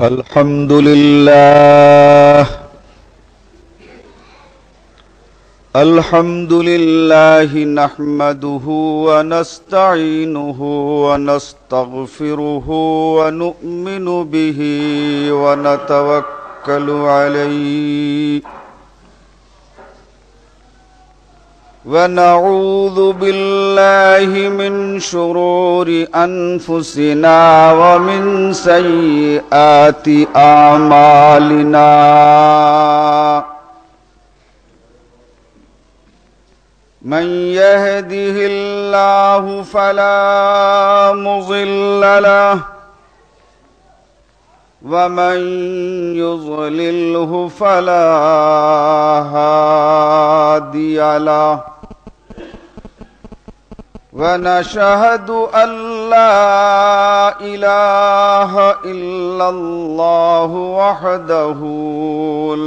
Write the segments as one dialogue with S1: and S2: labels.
S1: الحمد لله الحمد لله نحمده ونستعينه ونستغفره ونؤمن به ونتوكل عليه ونعوذ بالله من شرور أنفسنا ومن سيئات أعمالنا من يهده الله فلا له ومن فلا هادي له ونشهد أن لا إله إلا الله وحده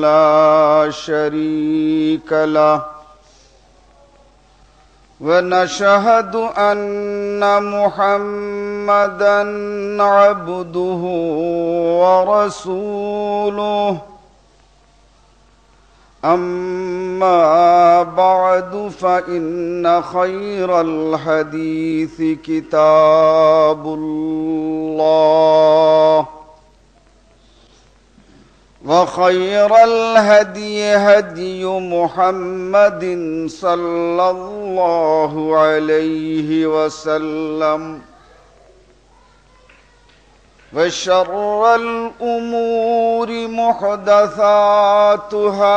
S1: لا شريك له ونشهد أن محمدا عبده ورسوله أما بعد فإن خير الحديث كتاب الله وخير الهدي هدي محمد صلى الله عليه وسلم وشر الأمور محدثاتها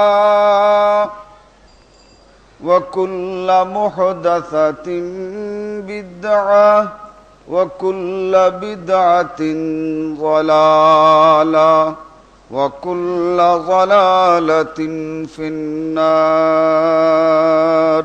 S1: وكل محدثة بدعة وكل بدعة ضلالة وكل ضلالة في النار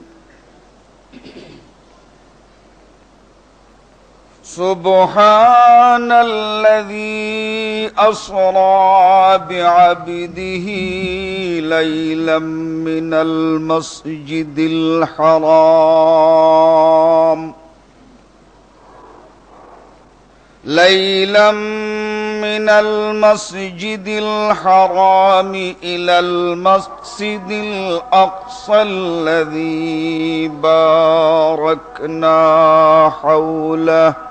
S1: سبحان الذي أسرى بعبده ليلا من المسجد الحرام ليلا من المسجد الحرام إلى المسجد الأقصى الذي باركنا حوله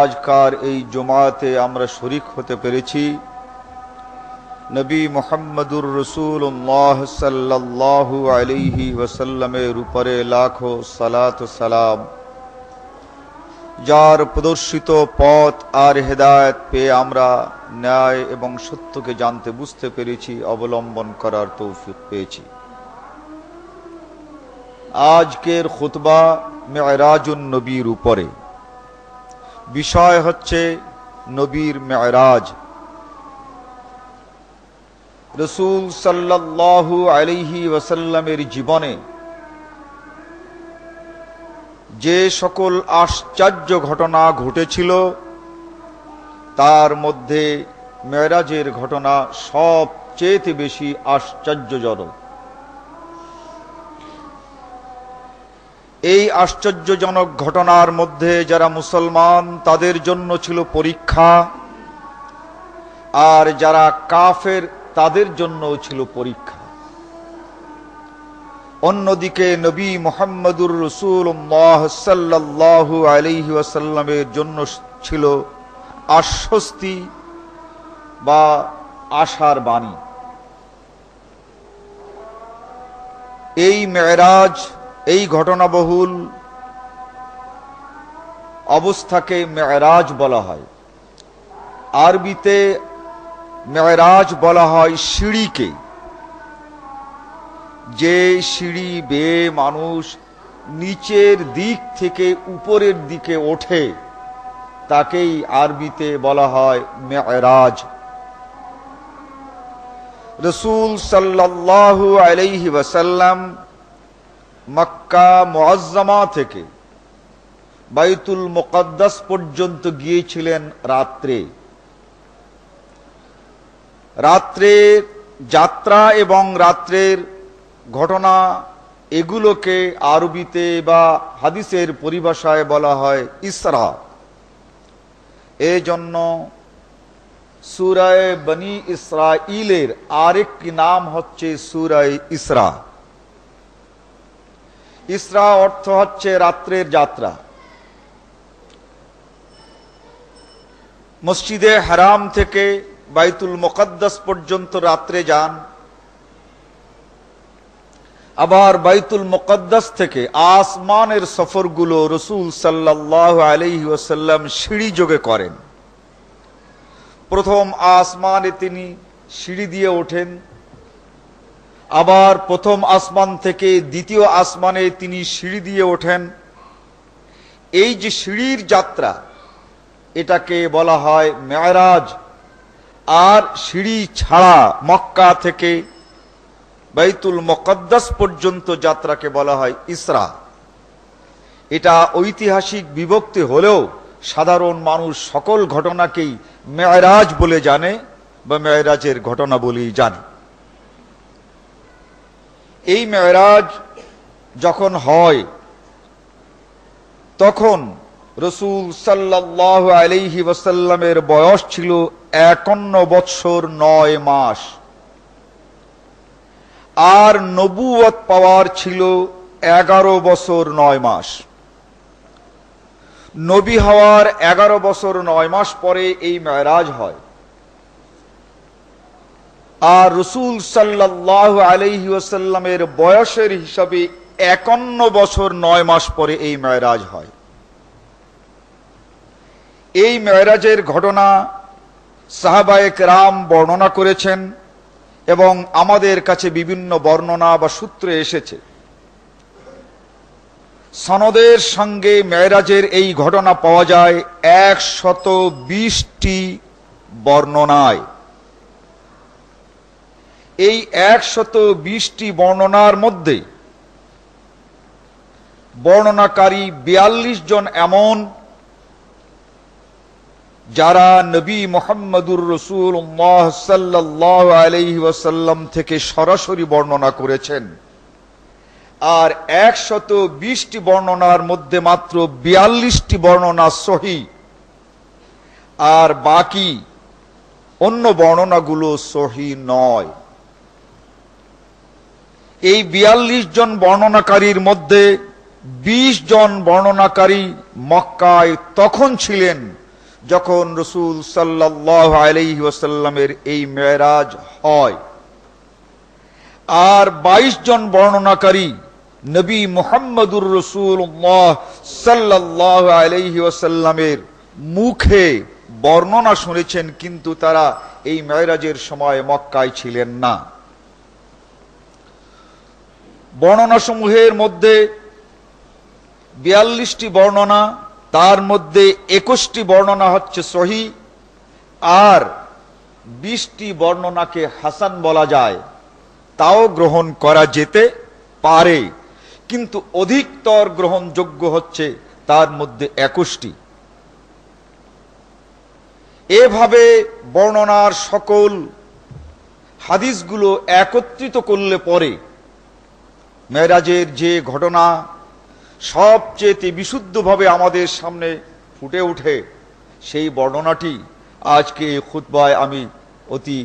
S1: আজকার এই জমাতে আমরা শরিক হতে পেরেছি নবী মোহাম্মদুর রসুল্লাহ সাল্লাহ আলিহি ওসাল্লামের উপরে লাখো সালাত সালাম যার প্রদর্শিত পথ আর হেদায়ত পেয়ে আমরা ন্যায় এবং সত্যকে জানতে বুঝতে পেরেছি অবলম্বন করার তৌফিক পেয়েছি আজকের খুতবা মেয়রাজুন নবীর উপরে বিষয় হচ্ছে নবীর মেয়রাজ রসুল সাল্লাহু আলিহি ওয়াসাল্লামের জীবনে যে সকল আশ্চর্য ঘটনা ঘটেছিল তার মধ্যে মেয়রাজের ঘটনা সবচেয়ে বেশি আশ্চর্যজনক এই আশ্চর্যজনক ঘটনার মধ্যে যারা মুসলমান তাদের জন্য ছিল পরীক্ষা আর যারা কাফের তাদের জন্য ছিল পরীক্ষা অন্যদিকে নবী মোহাম্মদুর রসুল্লাহ সাল্লাহু আলি আসাল্লামের জন্য ছিল আশ্বস্তি বা আশার বাণী এই মেয়েরাজ এই ঘটনাবহুল অবস্থাকে মেয়রাজ বলা হয় আরবিতে মেয়রাজ বলা হয় সিঁড়িকে যে সিঁড়ি বেয়ে মানুষ নিচের দিক থেকে উপরের দিকে ওঠে তাকেই আরবিতে বলা হয় মেয়রাজ রসুল সাল্লাহ আলাইহি ওয়াসাল্লাম মক্কা মোয়াজ্জামা থেকে বাইতুল মোকাদ্দাস পর্যন্ত গিয়েছিলেন রাত্রে রাত্রে যাত্রা এবং রাত্রের ঘটনা এগুলোকে আরবিতে বা হাদিসের পরিভাষায় বলা হয় ইসরা এজন্য সুরায় বনি ইসরাইলের আরেকটি নাম হচ্ছে সুরায় ইসরা ইসরা অর্থ হচ্ছে রাত্রের যাত্রা মসজিদে হারাম থেকে বাইতুল মোকাদ্দাস পর্যন্ত রাত্রে যান আবার বাইতুল মোকদ্দাস থেকে আসমানের সফরগুলো রসুল সাল্লাহ আলহি ওসাল্লাম সিঁড়ি যোগে করেন প্রথম আসমানে তিনি সিঁড়ি দিয়ে ওঠেন আবার প্রথম আসমান থেকে দ্বিতীয় আসমানে তিনি সিঁড়ি দিয়ে ওঠেন এই যে সিঁড়ির যাত্রা এটাকে বলা হয় মেয়ারাজ আর সিঁড়ি ছাড়া মক্কা থেকে বাইতুল মকদ্দাস পর্যন্ত যাত্রাকে বলা হয় ইসরা এটা ঐতিহাসিক বিভক্তি হলেও সাধারণ মানুষ সকল ঘটনাকেই মেয়রাজ বলে জানে বা মেয়রাজের ঘটনা বলেই জানে এই মেয়রাজ যখন হয় তখন রসুল সাল্লাহ আলিহি ওসাল্লামের বয়স ছিল একান্ন বৎসর নয় মাস আর নবুয়ত পাওয়ার ছিল এগারো বছর নয় মাস নবী হওয়ার এগারো বছর নয় মাস পরে এই মেয়রাজ হয় আর রসুল সাল্লাহ আলহি ওসাল্লামের বয়সের হিসাবে একান্ন বছর নয় মাস পরে এই মেয়রাজ হয় এই মেয়রাজের ঘটনা সাহাবায়ক রাম বর্ণনা করেছেন এবং আমাদের কাছে বিভিন্ন বর্ণনা বা সূত্রে এসেছে সনদের সঙ্গে মেয়রাজের এই ঘটনা পাওয়া যায় একশত বিশটি বর্ণনায় এই একশত বিশটি বর্ণনার মধ্যে বর্ণনাকারী বিয়াল্লিশ জন এমন যারা নবী মোহাম্মদুর রসুল সাল্লাহ আলহি থেকে সরাসরি বর্ণনা করেছেন আর একশত বিশটি বর্ণনার মধ্যে মাত্র বিয়াল্লিশটি বর্ণনা সহি আর বাকি অন্য বর্ণনাগুলো সহি নয় এই বিয়াল্লিশ জন বর্ণনাকারীর মধ্যে ২০ জন বর্ণনাকারী মক্কায় তখন ছিলেন যখন রসুল সাল্লাহ আলহি ওসাল্লামের এই মেয়েরাজ হয় আর ২২ জন বর্ণনাকারী নবী মোহাম্মদুর রসুল্লাহ সাল্লাহ আলহি ওসাল্লামের মুখে বর্ণনা শুনেছেন কিন্তু তারা এই মেয়েরাজের সময় মক্কায় ছিলেন না বর্ণনাসমূহের মধ্যে বিয়াল্লিশটি বর্ণনা তার মধ্যে একুশটি বর্ণনা হচ্ছে সহি আর বিশটি বর্ণনাকে হাসান বলা যায় তাও গ্রহণ করা যেতে পারে কিন্তু অধিকতর গ্রহণযোগ্য হচ্ছে তার মধ্যে একুশটি এভাবে বর্ণনার সকল হাদিসগুলো একত্রিত করলে পরে মেয়েরাজের যে ঘটনা সবচেয়ে বিশুদ্ধভাবে আমাদের সামনে ফুটে উঠে সেই বর্ণনাটি আজকে এই খুতবায় আমি অতি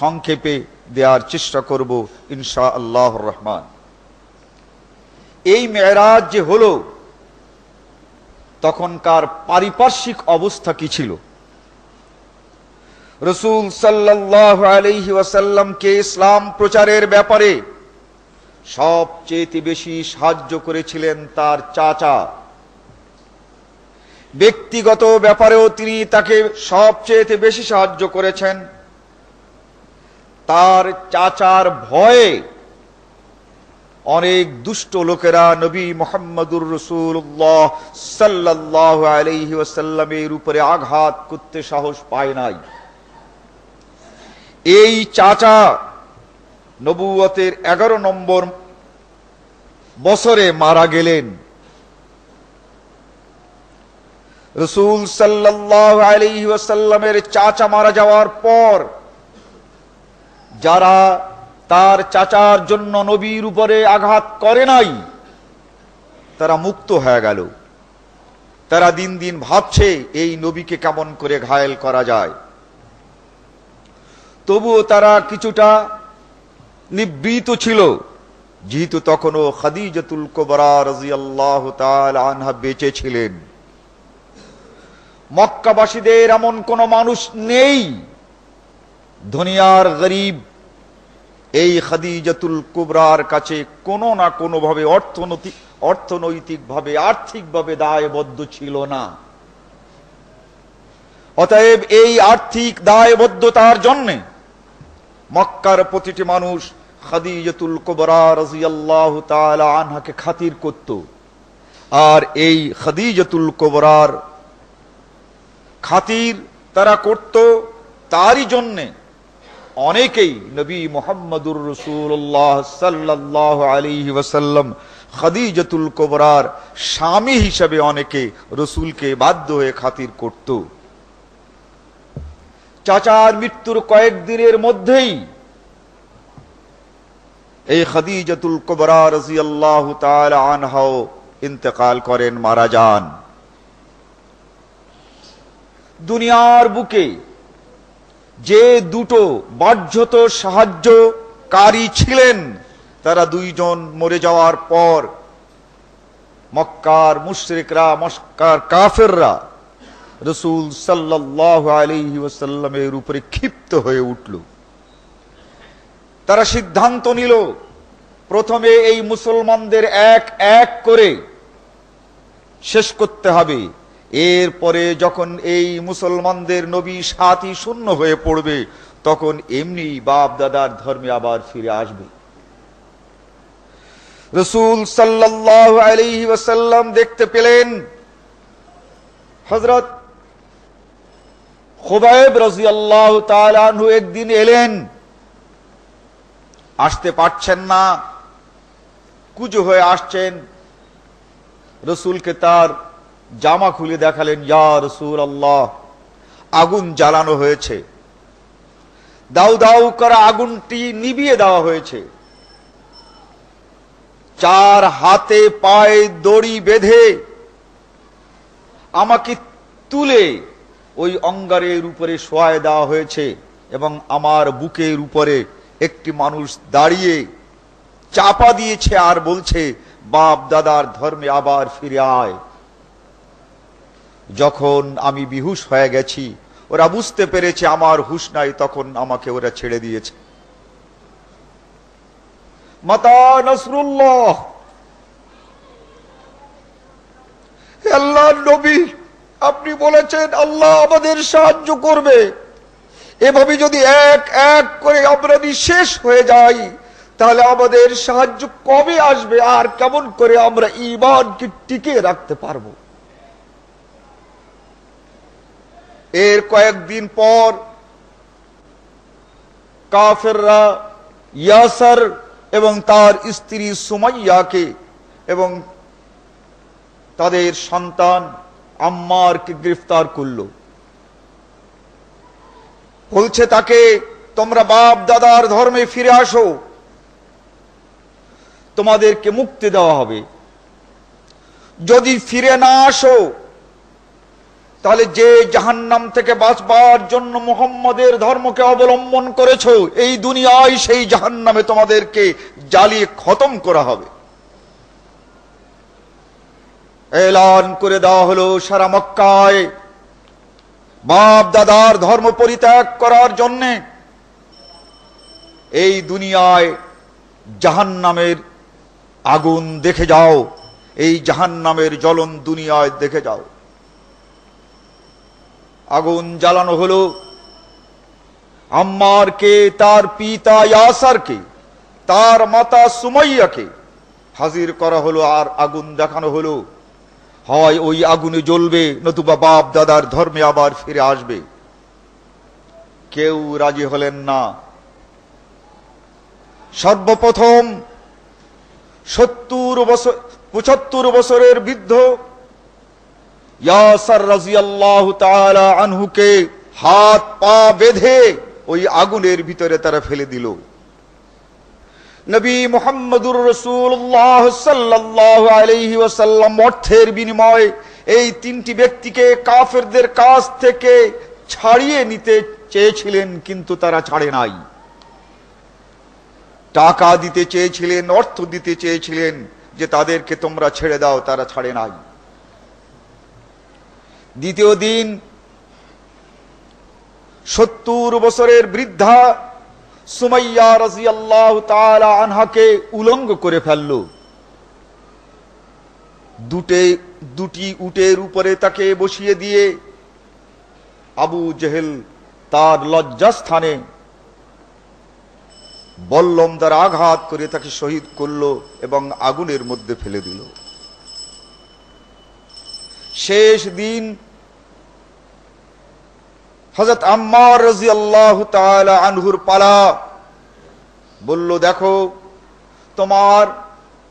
S1: সংক্ষেপে দেওয়ার চেষ্টা করব ইনশা আল্লাহ রহমান এই মেয়েরাজ যে হল তখনকার পারিপার্শ্বিক অবস্থা কি ছিল রসুল সাল্লাহ আলহি ইসলাম প্রচারের ব্যাপারে সবচেয়ে বেশি সাহায্য করেছিলেন তার চাচা ব্যক্তিগত ব্যাপারেও তিনি তাকে সবচেয়ে বেশি সাহায্য করেছেন তার চাচার ভয়ে অনেক দুষ্ট লোকেরা নবী মোহাম্মদুর রসুল্লাহ সাল্লাহ আলহি ওসাল্লামের উপরে আঘাত করতে সাহস পায় নাই এই চাচা নবুয়তের এগারো নম্বর বছরে মারা গেলেন রসুল সাল্লাহ আলী চাচা মারা যাওয়ার পর যারা তার চাচার জন্য নবীর উপরে আঘাত করে নাই তারা মুক্ত হয়ে গেল তারা দিন দিন ভাবছে এই নবীকে কেমন করে ঘায়েল করা যায় তবুও তারা কিছুটা নিবৃত ছিল যেহেতু তখনও খাদিজতুল কোবরা রাজি আল্লাহ আনহা বেঁচে ছিলেন মক্কাবাসীদের এমন কোন মানুষ নেই ধনিয়ার গরিব এই খাদিজতুল কুবরার কাছে কোনো না ভাবে অর্থনৈতিক অর্থনৈতিকভাবে আর্থিকভাবে দায়বদ্ধ ছিল না অতএব এই আর্থিক দায়বদ্ধতার জন্যে মক্কার প্রতিটি মানুষ খাদিজাতুল কোবরা রাজিয়াল্লাহ তালা আনহাকে খাতির করত আর এই খাদিজাতুল কোবরার খাতির তারা করত তারই অনেকেই নবী মোহাম্মদুর রসুল্লাহ সাল্লাহ ওয়াসাল্লাম কোবরার স্বামী হিসেবে অনেকে রসুলকে বাধ্য হয়ে খাতির করত চাচার মৃত্যুর কয়েকদিনের মধ্যেই এই খাদিজাতুল কোবরা রাজি আল্লাহ আনহাও ইন্তেকাল করেন মারা যান দুনিয়ার বুকে যে দুটো বাহ্যত সাহায্যকারী ছিলেন তারা দুইজন মরে যাওয়ার পর মক্কার মুশরিকরা মক্কার কাফেররা রসুল সাল্লাহ আলিহাসাল্লামের ওসাল্লামের উপরে ক্ষিপ্ত হয়ে উঠল তারা সিদ্ধান্ত নিল প্রথমে এই মুসলমানদের এক এক করে শেষ করতে হবে এরপরে যখন এই মুসলমানদের নবী সাতই শূন্য হয়ে পড়বে তখন এমনি বাপ দাদার ধর্মে আবার ফিরে আসবে রসুল সাল্লাহ আলি ওয়াসাল্লাম দেখতে পেলেন হজরত রাজি আল্লাহ তালু একদিন এলেন আসতে পারছেন না কুজো হয়ে আসছেন রসুলকে তার জামা খুলে দেখালেন ইয়া রসুল আল্লাহ আগুন জ্বালানো হয়েছে দাউ দাউ করা আগুনটি নিবিয়ে দেওয়া হয়েছে চার হাতে পায়ে দড়ি বেঁধে আমাকে তুলে ওই অঙ্গারের উপরে শোয়ায় দেওয়া হয়েছে এবং আমার বুকের উপরে একটি মানুষ দাঁড়িয়ে চাপা দিয়েছে আর বলছে বাপ দাদার ধর্মে আবার ফিরে আয় যখন আমি বিহুস হয়ে গেছি ওরা বুঝতে পেরেছে আমার হুশ নাই তখন আমাকে ওরা ছেড়ে দিয়েছে মাতা নসরুল্লাহ আল্লাহ নবী আপনি বলেছেন আল্লাহ আমাদের সাহায্য করবে এভাবে যদি এক এক করে অপরাধী শেষ হয়ে যায় তাহলে আমাদের সাহায্য কবে আসবে আর কেমন করে আমরা ইমানকে টিকে রাখতে পারব এর কয়েকদিন পর কাফেররা ইয়াসার এবং তার স্ত্রী সুমাইয়াকে এবং তাদের সন্তান আম্মারকে গ্রেফতার করলো বলছে তাকে তোমরা বাপ দাদার ধর্মে ফিরে আসো তোমাদেরকে মুক্তি দেওয়া হবে যদি ফিরে না আসো তাহলে যে জাহান্নাম থেকে বাঁচবার জন্য মোহাম্মদের ধর্মকে অবলম্বন করেছ এই দুনিয়ায় সেই জাহান্নামে তোমাদেরকে জ্বালিয়ে খতম করা হবে এলান করে দেওয়া হলো সারা মক্কায় বাপ দাদার ধর্ম পরিত্যাগ করার জন্যে এই দুনিয়ায় জাহান নামের আগুন দেখে যাও এই জাহান নামের জ্বলন দুনিয়ায় দেখে যাও আগুন জ্বালানো হলো কে তার পিতা ইয়াসারকে তার মাতা সুমাইয়াকে হাজির করা হলো আর আগুন দেখানো হলো হয় ওই আগুনে জ্বলবে নতুবা বাপ দাদার ধর্মে আবার ফিরে আসবে কেউ রাজি হলেন না সর্বপ্রথম সত্তর বছর পঁচাত্তর বছরের বৃদ্ধ ইয়াসার আল্লাহ আনহুকে হাত পা বেঁধে ওই আগুনের ভিতরে তারা ফেলে দিল নবী মোহাম্মদুর রসুল্লাহ সাল্লাহ আলহি ওসাল্লাম অর্থের বিনিময়ে এই তিনটি ব্যক্তিকে কাফেরদের কাছ থেকে ছাড়িয়ে নিতে চেয়েছিলেন কিন্তু তারা ছাড়ে নাই টাকা দিতে চেয়েছিলেন অর্থ দিতে চেয়েছিলেন যে তাদেরকে তোমরা ছেড়ে দাও তারা ছাড়ে নাই দ্বিতীয় দিন সত্তর বছরের বৃদ্ধা সুমাইয়া রাজিয়াল্লাহ তালা আনহাকে উলঙ্গ করে ফেলল দুটে দুটি উটের উপরে তাকে বসিয়ে দিয়ে আবু জেহেল তার লজ্জাস্থানে বল্লম দ্বারা আঘাত করে তাকে শহীদ করল এবং আগুনের মধ্যে ফেলে দিল শেষ দিন হজরত আম্মার রাজি আল্লাহ আনহুর পালা বলল দেখো তোমার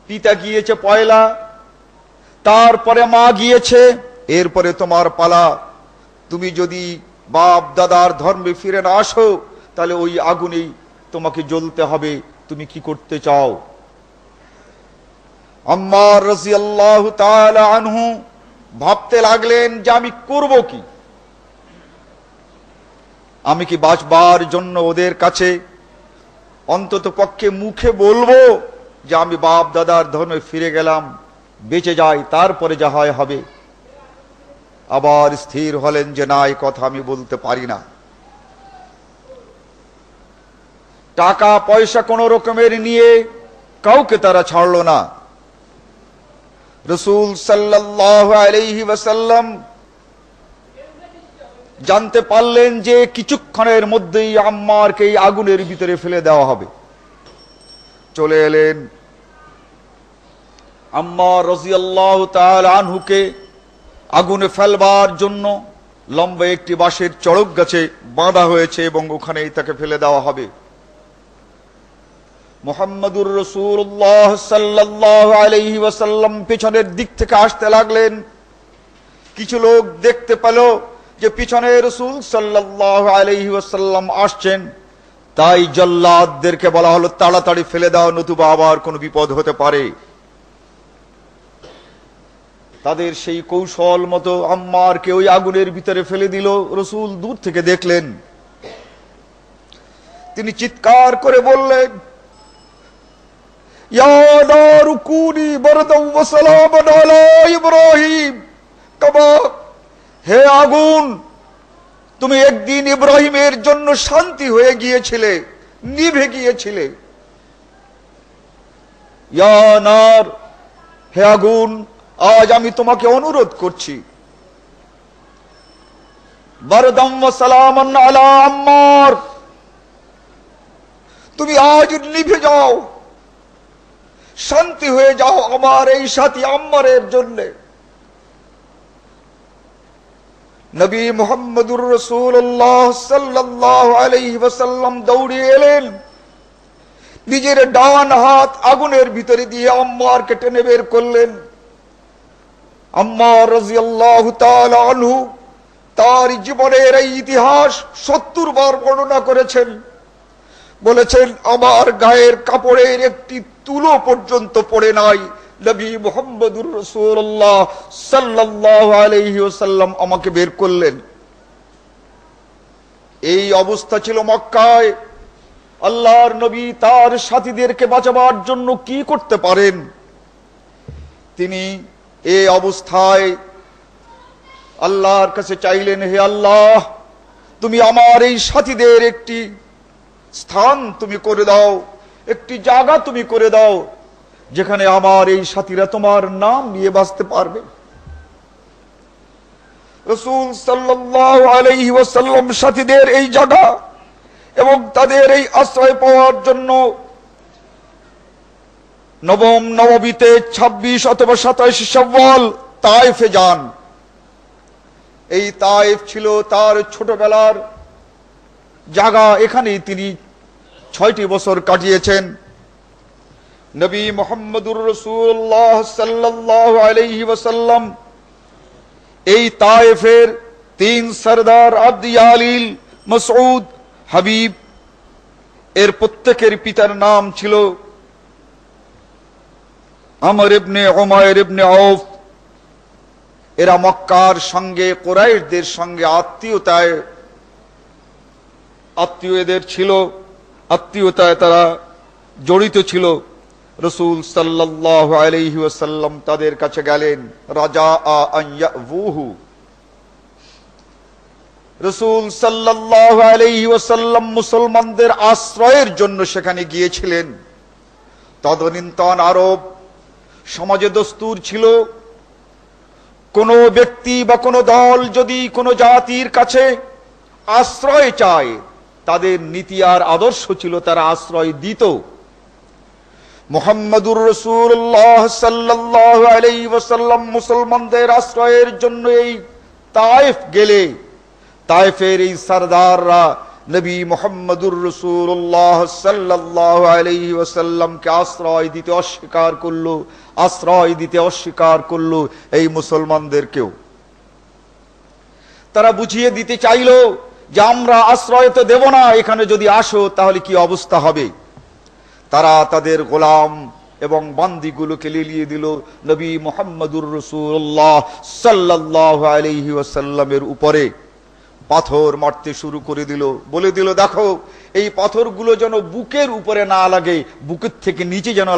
S1: পিতা গিয়েছে পয়লা তারপরে মা গিয়েছে এরপরে তোমার পালা তুমি যদি বাপ দাদার ধর্মে ফিরে না আসো তাহলে ওই আগুনেই তোমাকে জ্বলতে হবে তুমি কি করতে চাও আম্মার রাজি আল্লাহ আনহু ভাবতে লাগলেন যে আমি করব কি আমি কি বাঁচবার জন্য ওদের কাছে অন্তত পক্ষে মুখে বলবো যে আমি বাপ দাদার ধর্মে ফিরে গেলাম বেঁচে যাই তারপরে যা হয় হবে আবার স্থির হলেন যে না এই কথা আমি বলতে পারি না টাকা পয়সা কোনো রকমের নিয়ে কাউকে তারা ছাড়ল না রসুল সাল্লাহ আলহি জানতে পারলেন যে কিছুক্ষণের মধ্যেই আম্মারকে এই আগুনের ভিতরে ফেলে দেওয়া হবে চলে এলেন আম্মার রজিয়াল্লাহ তাল আনহুকে আগুনে ফেলবার জন্য লম্বা একটি বাঁশের চড়ক গাছে বাঁধা হয়েছে এবং ওখানেই তাকে ফেলে দেওয়া হবে মোহাম্মদুর রসুল্লাহ সাল্লাহ আলহি ওয়াসাল্লাম পেছনের দিক থেকে আসতে লাগলেন কিছু লোক দেখতে পেল যে পিছনে রসুল সাল্লাহ আলহি ওসাল্লাম আসছেন তাই জল্লাদদেরকে বলা হলো তাড়াতাড়ি ফেলে দাও নতুবা আবার কোনো বিপদ হতে পারে তাদের সেই কৌশল মতো আম্মারকে ওই আগুনের ভিতরে ফেলে দিল রসুল দূর থেকে দেখলেন তিনি চিৎকার করে বললেন ইব্রাহিম হে আগুন তুমি একদিন ইব্রাহিমের জন্য শান্তি হয়ে গিয়েছিলে নিভে গিয়েছিলে ইয়ানার হে আগুন আজ আমি তোমাকে অনুরোধ করছি তুমি আজ নিভে যাও শান্তি হয়ে যাও আমার এই সাথী আম্মারের জন্যে নবী মোহাম্মদুর রসুল্লাহ সাল্লাহ আলহি ওসাল্লাম দৌড়িয়ে এলেন নিজের ডান হাত আগুনের ভিতরে দিয়ে আম্মারকে টেনে বের করলেন আম্মার রাজিয়াল্লাহ আনহু তার জীবনের এই ইতিহাস সত্তর বার বর্ণনা করেছেন বলেছেন আমার গায়ের কাপড়ের একটি তুলো পর্যন্ত পড়ে নাই নবী মোহাম্মদুর আমাকে বের করলেন এই অবস্থা ছিল মক্কায় আল্লাহর নবী তার সাথীদেরকে বাঁচাবার জন্য কি করতে পারেন তিনি এ অবস্থায় আল্লাহর কাছে চাইলেন হে আল্লাহ তুমি আমার এই সাথীদের একটি স্থান তুমি করে দাও একটি জায়গা তুমি করে দাও যেখানে আমার এই সাথীরা তোমার নাম নিয়ে বাঁচতে পারবে রসুল সাল্লাম সাথীদের এই জায়গা এবং তাদের এই আশ্রয় পাওয়ার জন্য নবম নবমীতে ২৬ অথবা সাতাইশ সব্বল তাইফে যান এই তাইফ ছিল তার ছোটবেলার জায়গা এখানেই তিনি ছয়টি বছর কাটিয়েছেন নবী মোহাম্মদুর রসুল্লাহ সাল্লাহ আলহি ওসাল্লাম এই তায়েফের তিন সরদার আব্দি আলিল মসউদ হাবিব এর প্রত্যেকের পিতার নাম ছিল আমর ইবনে ওমায়ের ইবনে আউফ এরা মক্কার সঙ্গে কোরাইশদের সঙ্গে আত্মীয়তায় আত্মীয়দের ছিল আত্মীয়তায় তারা জড়িত ছিল রসুল সাল্লাসাল্লাম তাদের কাছে গেলেন রাজা আহু রসুল সাল্লাহ আলহি ওসাল্লাম মুসলমানদের আশ্রয়ের জন্য সেখানে গিয়েছিলেন তদনীতন আরব সমাজে দস্তুর ছিল কোনো ব্যক্তি বা কোনো দল যদি কোনো জাতির কাছে আশ্রয় চায় তাদের নীতি আর আদর্শ ছিল তারা আশ্রয় দিত মোহাম্মদুর রসুল্লাহ সাল্লাহ আলাই মুসলমানদের আশ্রয়ের জন্য এই তায়েফ গেলে তায়েফের এই সরদাররা নবী মোহাম্মদুর রসুল্লাহ সাল্লাহ আলাইসাল্লামকে আশ্রয় দিতে অস্বীকার করলো আশ্রয় দিতে অস্বীকার করলো এই মুসলমানদেরকেও তারা বুঝিয়ে দিতে চাইল যে আমরা আশ্রয় তো দেব না এখানে যদি আসো তাহলে কি অবস্থা হবে তারা তাদের গোলাম এবং বান্দিগুলোকে লিলিয়ে দিল নবী মোহাম্মদুর রসুল্লাহ সাল্লাহ আলহি ওয়াসাল্লামের উপরে পাথর মারতে শুরু করে দিল বলে দিল দেখো এই পাথরগুলো যেন বুকের উপরে না লাগে বুকের থেকে নিচে যেন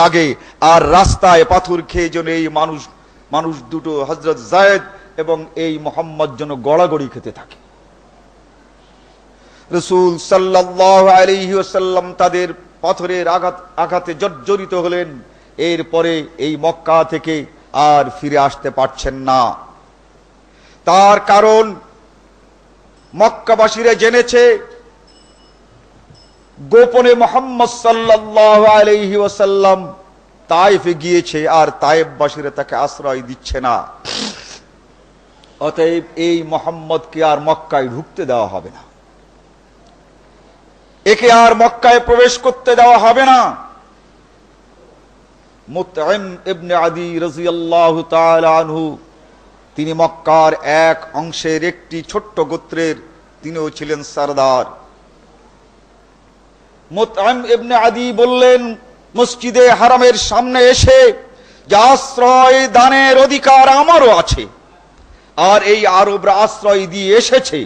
S1: লাগে আর রাস্তায় পাথর খেয়ে যেন এই মানুষ মানুষ দুটো হজরত জায়দ এবং এই মোহাম্মদ যেন গড়াগড়ি খেতে থাকে রসুল সাল্লাহ আলহি ওসাল্লাম তাদের পাথরের আঘাত আঘাতে জর্জরিত হলেন এরপরে এই মক্কা থেকে আর ফিরে আসতে পারছেন না তার কারণ মক্কাবাসীরা জেনেছে গোপনে মোহাম্মদ সাল্লাহ আলহি ওসাল্লাম তাইফে গিয়েছে আর তায়েববাসীরা তাকে আশ্রয় দিচ্ছে না অতএব এই মোহাম্মদকে আর মক্কায় ঢুকতে দেওয়া হবে না একে আর মক্কায় প্রবেশ করতে দেওয়া হবে না তিনি মক্কার এক অংশের একটি ছোট্ট গোত্রের তিনিও ছিলেন সরদার ইবনে আদি বললেন মসজিদে হারামের সামনে এসে যা আশ্রয় দানের অধিকার আমারও আছে আর এই আরবরা আশ্রয় দিয়ে এসেছে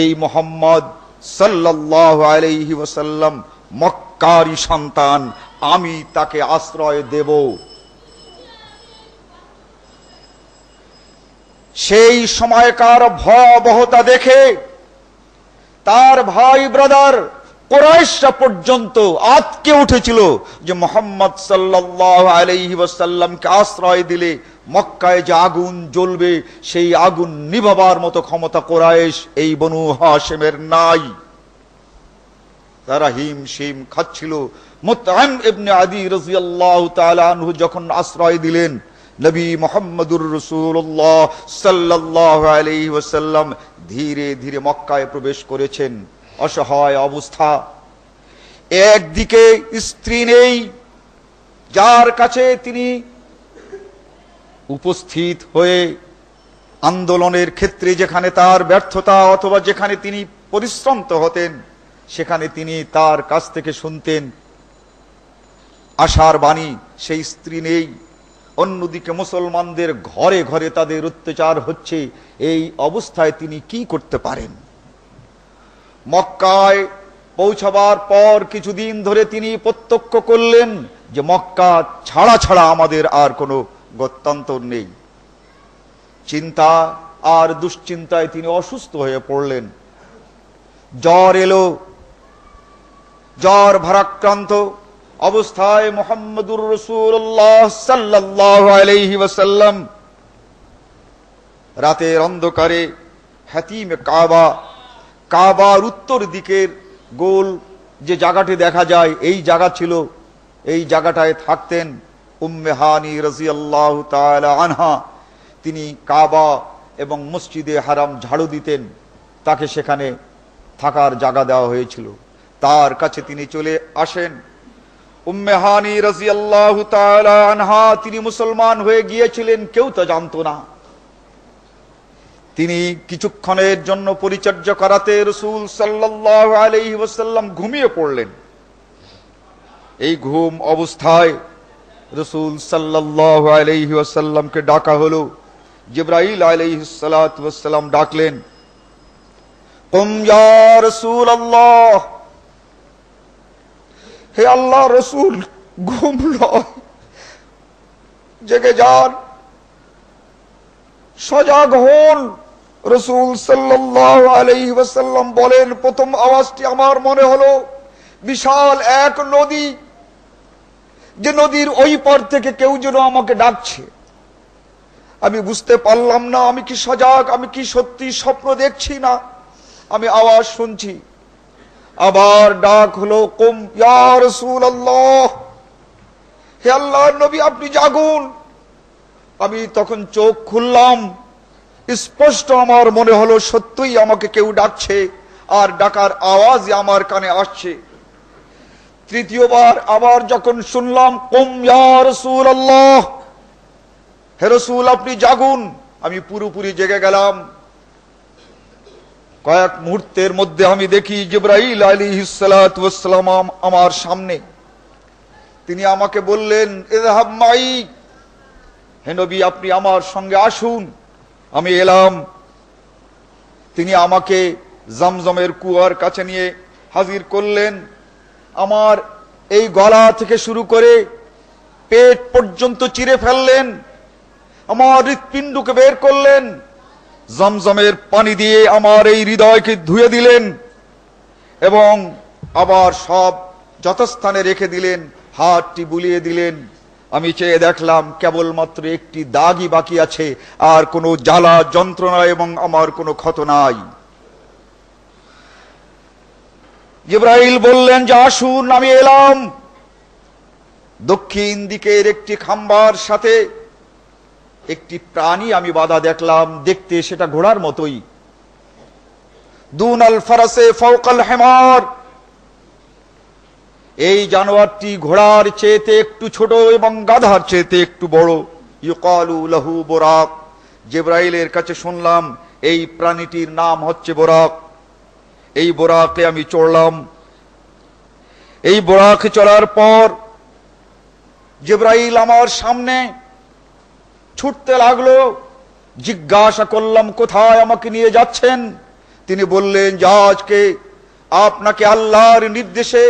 S1: এই মোহাম্মদ সাল্লাহ আলহি ওসাল্লাম সন্তান আমি তাকে আশ্রয় দেব সেই সময়কার ভয়াবহতা দেখে তার ভাই ব্রাদার কোরাইশরা পর্যন্ত আতকে উঠেছিল যে মোহাম্মদ সাল্লাহ আলহি আশ্রয় দিলে মক্কায় যে আগুন জ্বলবে সেই আগুন মতো ক্ষমতা এই বনু হাসেমের নাই তারা হিম খাচ্ছিল মোতাম ইবনে আদি রাজিয়াল্লাহ যখন আশ্রয় দিলেন নবী মোহাম্মদুর রসুল্লাহ সাল্লাহ আলহি ধীরে ধীরে মক্কায় প্রবেশ করেছেন অসহায় অবস্থা একদিকে স্ত্রী নেই যার কাছে তিনি উপস্থিত হয়ে আন্দোলনের ক্ষেত্রে যেখানে তার ব্যর্থতা অথবা যেখানে তিনি পরিশ্রান্ত হতেন সেখানে তিনি তার কাছ থেকে শুনতেন আশার বাণী সেই স্ত্রী নেই অন্যদিকে মুসলমানদের ঘরে ঘরে তাদের অত্যাচার হচ্ছে এই অবস্থায় তিনি কি করতে পারেন মক্কায় পৌঁছাবার পর কিছুদিন ধরে তিনি প্রত্যক্ষ করলেন যে মক্কা ছাড়া ছাড়া আমাদের আর কোনো গত্যন্তর নেই চিন্তা আর দুশ্চিন্তায় তিনি অসুস্থ হয়ে পড়লেন জ্বর এলো জ্বর ভারাক্রান্ত অবস্থায় মোহাম্মদুর রসুল্লাহ সাল্লাহ আলহি রাতের অন্ধকারে হাতিম কাবা কাবার উত্তর দিকের গোল যে জায়গাটি দেখা যায় এই জায়গা ছিল এই জায়গাটায় থাকতেন উম্মেহানি রাজি আল্লাহ আনহা তিনি কাবা এবং মসজিদে হারাম ঝাড়ু দিতেন তাকে সেখানে থাকার জায়গা দেওয়া হয়েছিল তার কাছে তিনি চলে আসেন উম্মেহানি রাজি আল্লাহ আনহা তিনি মুসলমান হয়ে গিয়েছিলেন কেউ তা জানতো না তিনি কিছুক্ষণের জন্য পরিচর্যা করাতে রসুল সাল্লাহ আলি ঘুমিয়ে পড়লেন এই ঘুম অবস্থায় রসুল সাল্লাহ আলহি ডাকা হল জিব্রাহল আলহিসাল্লাম ডাকলেন রসুল আল্লাহ হে আল্লাহ রসুল ঘুম জেগে যান সজাগ হন রসুল সাল্লাহ ওয়াসাল্লাম বলেন প্রথম আওয়াজটি আমার মনে হলো বিশাল এক নদী যে নদীর ওই পর থেকে কেউ যেন আমাকে ডাকছে আমি বুঝতে পারলাম না আমি কি সজাগ আমি কি সত্যি স্বপ্ন দেখছি না আমি আওয়াজ শুনছি আবার ডাক হলো কুম রসুল আল্লাহ হে আল্লাহ নবী আপনি জাগুন আমি তখন চোখ খুললাম স্পষ্ট আমার মনে হলো সত্যই আমাকে কেউ ডাকছে আর ডাকার আওয়াজ আমার কানে আসছে তৃতীয়বার আবার যখন শুনলাম কুম রসুল আল্লাহ হে রসুল আপনি জাগুন আমি পুরোপুরি জেগে গেলাম কয়েক মুহূর্তের মধ্যে আমি দেখি জিব্রাইল আলী হিসালাম আমার সামনে তিনি আমাকে বললেন এ হাবমাই হেনবি আপনি আমার সঙ্গে আসুন আমি এলাম তিনি আমাকে জমজমের কুয়ার কাছে নিয়ে হাজির করলেন আমার এই গলা থেকে শুরু করে পেট পর্যন্ত চিরে ফেললেন আমার হৃৎপিণ্ডকে বের করলেন জমজমের পানি দিয়ে আমার এই হৃদয়কে ধুয়ে দিলেন এবং আবার সব যথাস্থানে রেখে দিলেন হাতটি বুলিয়ে দিলেন আমি চেয়ে দেখলাম কেবলমাত্র একটি দাগই বাকি আছে আর কোনো জ্বালা যন্ত্রণা এবং আমার কোনো ক্ষত নাই ইব্রাহিল বললেন যে আসুন আমি এলাম দক্ষিণ দিকের একটি খাম্বার সাথে একটি প্রাণী আমি বাধা দেখলাম দেখতে সেটা ঘোড়ার মতোই দুন আল ফরাসে ফৌকাল হেমার এই জানোয়ারটি ঘোড়ার চেয়েতে একটু ছোট এবং গাধার চেয়েতে একটু বড় ইউকালু লহু বোরাক জেব্রাইলের কাছে শুনলাম এই প্রাণীটির নাম হচ্ছে বোরাক এই বোরাকে আমি চড়লাম এই বোরাক চড়ার পর জেব্রাইল আমার সামনে ছুটতে লাগলো জিজ্ঞাসা করলাম কোথায় আমাকে নিয়ে যাচ্ছেন তিনি বললেন যা আজকে আপনাকে আল্লাহর নির্দেশে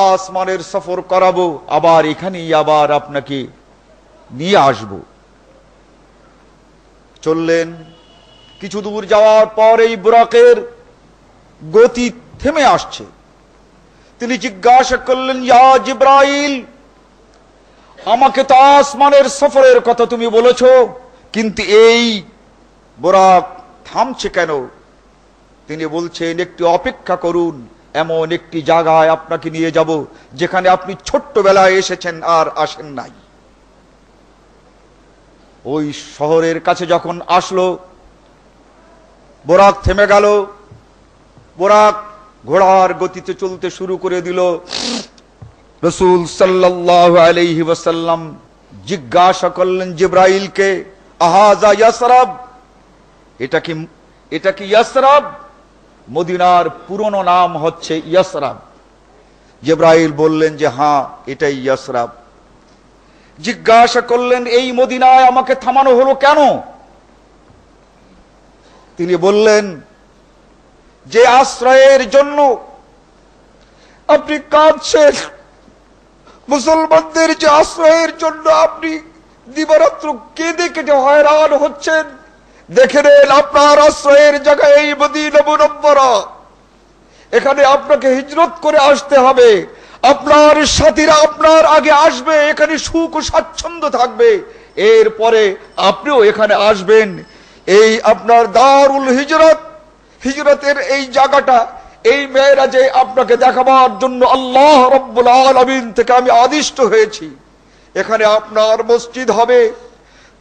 S1: আসমানের সফর করাবো আবার এখানেই আবার আপনাকে নিয়ে আসব চললেন কিছু দূর যাওয়ার পর এই বুরাকের গতি থেমে আসছে তিনি জিজ্ঞাসা করলেন ইয়া জিব্রাইল আমাকে তো আসমানের সফরের কথা তুমি বলেছ কিন্তু এই বোরাক থামছে কেন তিনি বলছেন একটি অপেক্ষা করুন এমন একটি জায়গায় আপনাকে নিয়ে যাব যেখানে আপনি ছোট্টবেলায় এসেছেন আর আসেন নাই ওই শহরের কাছে যখন আসলো বোরাক থেমে গেল বোরাক ঘোড়ার গতিতে চলতে শুরু করে দিল রসুল সাল্লাহ আলহি ওসাল্লাম জিজ্ঞাসা করলেন জিব্রাইলকে আহাজা ইয়াসরাব এটা কি এটা কি ইয়াসরাব মদিনার পুরনো নাম হচ্ছে ইয়াসরাব জেব্রাহিল বললেন যে হ্যাঁ এটাই ইয়াসরাব জিজ্ঞাসা করলেন এই মদিনায় আমাকে থামানো হলো কেন তিনি বললেন যে আশ্রয়ের জন্য আপনি কাঁদছেন মুসলমানদের যে আশ্রয়ের জন্য আপনি দিবারাত্র কেঁদে কেটে হয়রান হচ্ছেন দেখে নেন আপনার আশ্রয়ের জায়গায় এই মদিনবরা এখানে আপনাকে হিজরত করে আসতে হবে আপনার সাথীরা আপনার আগে আসবে এখানে সুখ স্বাচ্ছন্দ্য থাকবে এরপরে আপনিও এখানে আসবেন এই আপনার দারুল হিজরত হিজরতের এই জায়গাটা এই মেয়েরা যে আপনাকে দেখাবার জন্য আল্লাহ রব্বুল আলমিন থেকে আমি আদিষ্ট হয়েছি এখানে আপনার মসজিদ হবে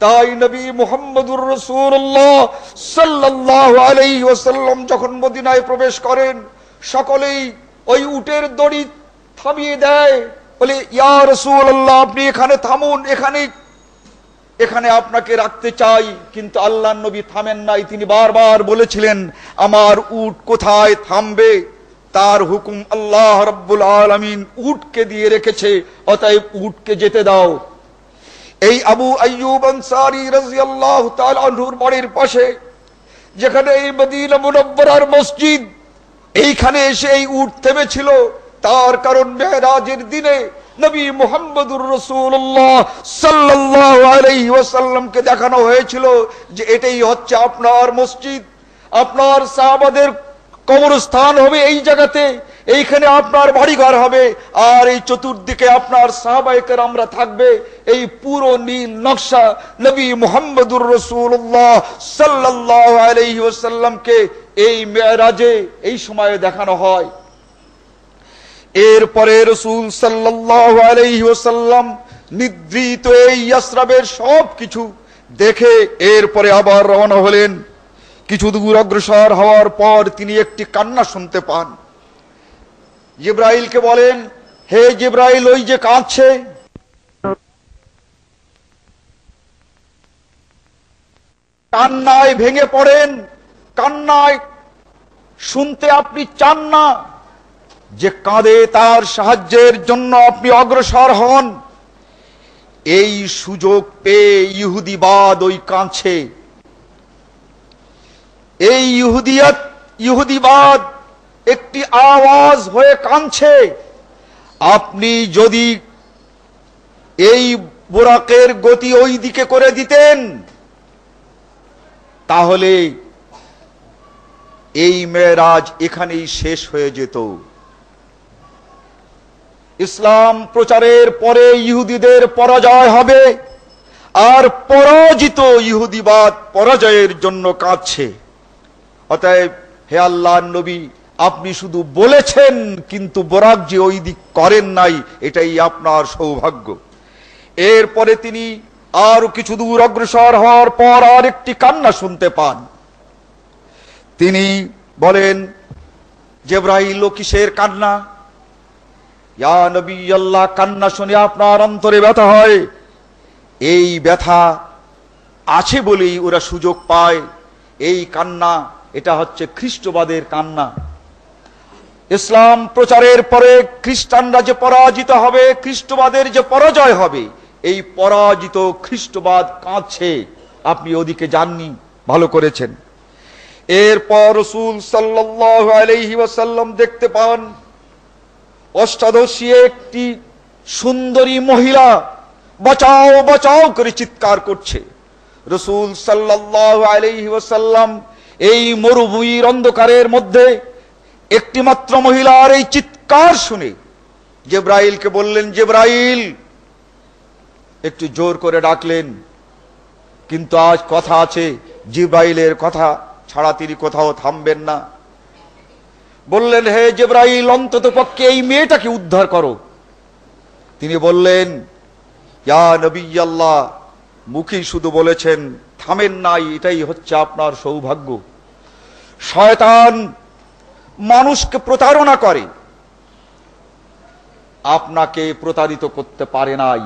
S1: তাই নবী মোহাম্মদুর রাসূলুল্লাহ সাল্লাল্লাহু আলাইহি ওয়াসাল্লাম যখন মদিনায় প্রবেশ করেন সকলেই ওই উটের দড়ি থামিয়ে দেয় বলে ইয়া রাসূলুল্লাহ আল্লাহ আপনি এখানে থামুন এখানে এখানে আপনাকে রাখতে চাই কিন্তু আল্লাহ নবী থামেন নাই তিনি বারবার বলেছিলেন আমার উট কোথায় থামবে তার হুকুম আল্লাহ রব্বুল আলামিন উটকে দিয়ে রেখেছে অতএব উটকে যেতে দাও এই আবু আইয়ুব আনসারী রাজিয়াল্লাহু তাআলা আনহুর বাড়ির পাশে যেখানে এই মদিনা মুনাব্বরার মসজিদ এইখানে এসে এই উট থেমেছিল তার কারণ মেহরাজের দিনে নবী মোহাম্মদুর রসুল্লাহ সাল্লাহ আলাইহি ওয়াসাল্লামকে দেখানো হয়েছিল যে এটাই হচ্ছে আপনার মসজিদ আপনার সাহাবাদের কবরস্থান হবে এই জায়গাতে এইখানে আপনার বাড়িঘর হবে আর এই চতুর্দিকে আপনার সাহাবাহিকের আমরা থাকবে এই পুরো নীল নকশা নবী মোহাম্মদুর রসুল্লাহ সাল্লাহ আলহিউসাল্লামকে এই মেয়েরাজে এই সময়ে দেখানো হয় এরপরে রসুল সাল্লাহ আলহিউসাল্লাম নিদ্রিত এই আশ্রাবের সব কিছু দেখে এরপরে আবার রওনা হলেন কিছু দূর অগ্রসর হওয়ার পর তিনি একটি কান্না শুনতে পান জিব্রাইলকে বলেন হে জিব্রাইল ওই যে কাঁদছে কান্নায় ভেঙে পড়েন কান্নায় শুনতে আপনি চান না যে কাঁদে তার সাহায্যের জন্য আপনি অগ্রসর হন এই সুযোগ পেয়ে ইহুদিবাদ ওই কাঁদছে এই ইহুদিয়াত ইহুদিবাদ একটি আওয়াজ হয়ে কাঁদছে আপনি যদি এই বোরাকের গতি ওই দিকে করে দিতেন তাহলে এই মেয়েরাজ এখানেই শেষ হয়ে যেত ইসলাম প্রচারের পরে ইহুদিদের পরাজয় হবে আর পরাজিত ইহুদিবাদ পরাজয়ের জন্য কাঁদছে অতএব হে আল্লাহ নবী আপনি শুধু বলেছেন কিন্তু বরাক যে ওই দিক করেন নাই এটাই আপনার সৌভাগ্য এরপরে তিনি আর কিছু দূর অগ্রসর হওয়ার পর আর একটি কান্না শুনতে পান তিনি বলেন জেব্রাহিল কিসের কান্না ইয়া নবী আল্লাহ কান্না শুনে আপনার অন্তরে ব্যথা হয় এই ব্যথা আছে বলেই ওরা সুযোগ পায় এই কান্না এটা হচ্ছে খ্রিস্টবাদের কান্না ইসলাম প্রচারের পরে খ্রিস্টানরা যে পরাজিত হবে খ্রিস্টবাদের যে পরাজয় হবে এই পরাজিত খ্রিস্টবাদ কাঁদছে আপনি ওদিকে যাননি ভালো করেছেন এরপর রসুল সাল্লাসাল্লাম দেখতে পান অষ্টাদশী একটি সুন্দরী মহিলা বাঁচাও বাঁচাও করে চিৎকার করছে রসুল সাল্লাহ আলহি এই মরুভূমির অন্ধকারের মধ্যে একটিমাত্র মহিলার এই চিৎকার শুনে জেব্রাইলকে বললেন জেব্রাইল একটু জোর করে ডাকলেন কিন্তু আজ কথা আছে জিব্রাইলের কথা ছাড়া তিনি কোথাও থামবেন না বললেন হে জেব্রাইল অন্তত পক্ষে এই মেয়েটাকে উদ্ধার করো তিনি বললেন ইয়া নবী আল্লাহ মুখী শুধু বলেছেন থামেন নাই এটাই হচ্ছে আপনার সৌভাগ্য শয়তান মানুষকে প্রতারণা করে আপনাকে প্রতারিত করতে পারে নাই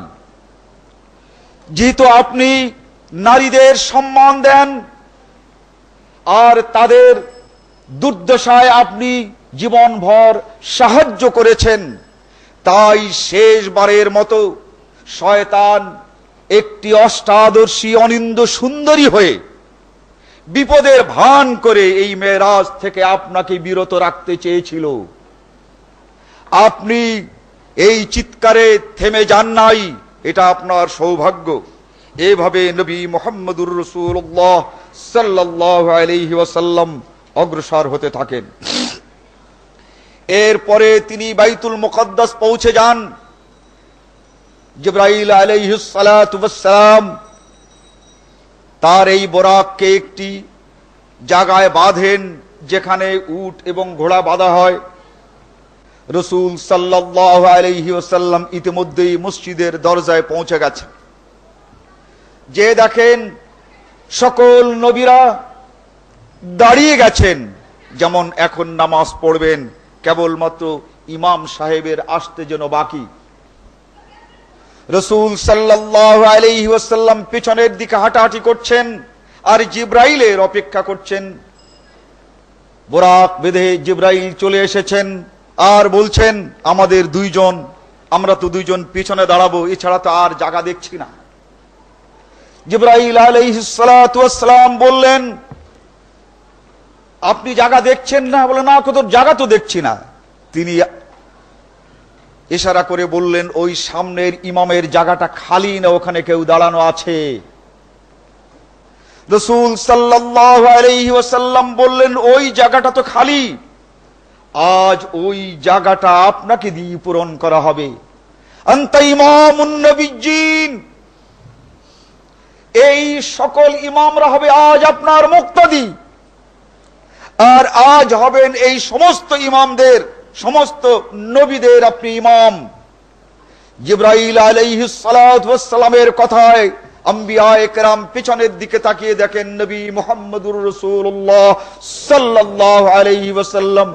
S1: যেহেতু আপনি নারীদের সম্মান দেন আর তাদের দুর্দশায় আপনি জীবনভর সাহায্য করেছেন তাই শেষবারের মতো শয়তান একটি অষ্টাদর্শী অনিন্দ সুন্দরী হয়ে বিপদের ভান করে এই মেয়েরাজ থেকে আপনাকে বিরত রাখতে চেয়েছিল আপনি এই চিৎকারে থেমে যান নাই এটা আপনার সৌভাগ্য এভাবে নবী মোহাম্মদুর রসুল্লাহ সাল্লাহ আলহি ওয়াসাল্লাম অগ্রসর হতে থাকেন এরপরে তিনি বাইতুল মোকদ্দাস পৌঁছে যান জিব্রাইল সালাম তার এই বরাককে একটি জায়গায় বাঁধেন যেখানে উট এবং ঘোড়া বাঁধা হয় রসুল সাল্লাহ আলহি ইতিমধ্যেই মসজিদের দরজায় পৌঁছে গেছে যে দেখেন সকল নবীরা দাঁড়িয়ে গেছেন যেমন এখন নামাজ পড়বেন কেবলমাত্র ইমাম সাহেবের আসতে যেন বাকি রসুল সাল্লাহ আলহি পেছনের দিকে হাঁটাহাঁটি করছেন আর জিব্রাইলের অপেক্ষা করছেন বোরাক বেঁধে জিব্রাইল চলে এসেছেন আর বলছেন আমাদের দুইজন আমরা তো দুইজন পিছনে দাঁড়াবো এছাড়া তো আর জায়গা দেখছি না জিব্রাইল আলহিসাম বললেন আপনি জায়গা দেখছেন না বলে না কত জায়গা তো দেখছি না তিনি ইশারা করে বললেন ওই সামনের ইমামের জায়গাটা খালি না ওখানে কেউ দাঁড়ানো আছে রসুল বললেন ওই জায়গাটা তো খালি আজ ওই জায়গাটা আপনাকে দিয়ে পূরণ করা হবে এই সকল ইমামরা হবে আজ আপনার মুক্তি আর আজ হবেন এই সমস্ত ইমামদের সমস্ত নবীদের আপনি ইমাম জিব্রাইল আলাইহিসালামের কথায় আম্বিয়া একরাম পিছনের দিকে তাকিয়ে দেখেন নবী মোহাম্মদুর রসুল্লাহ সাল্লাহ আলহি ওসাল্লাম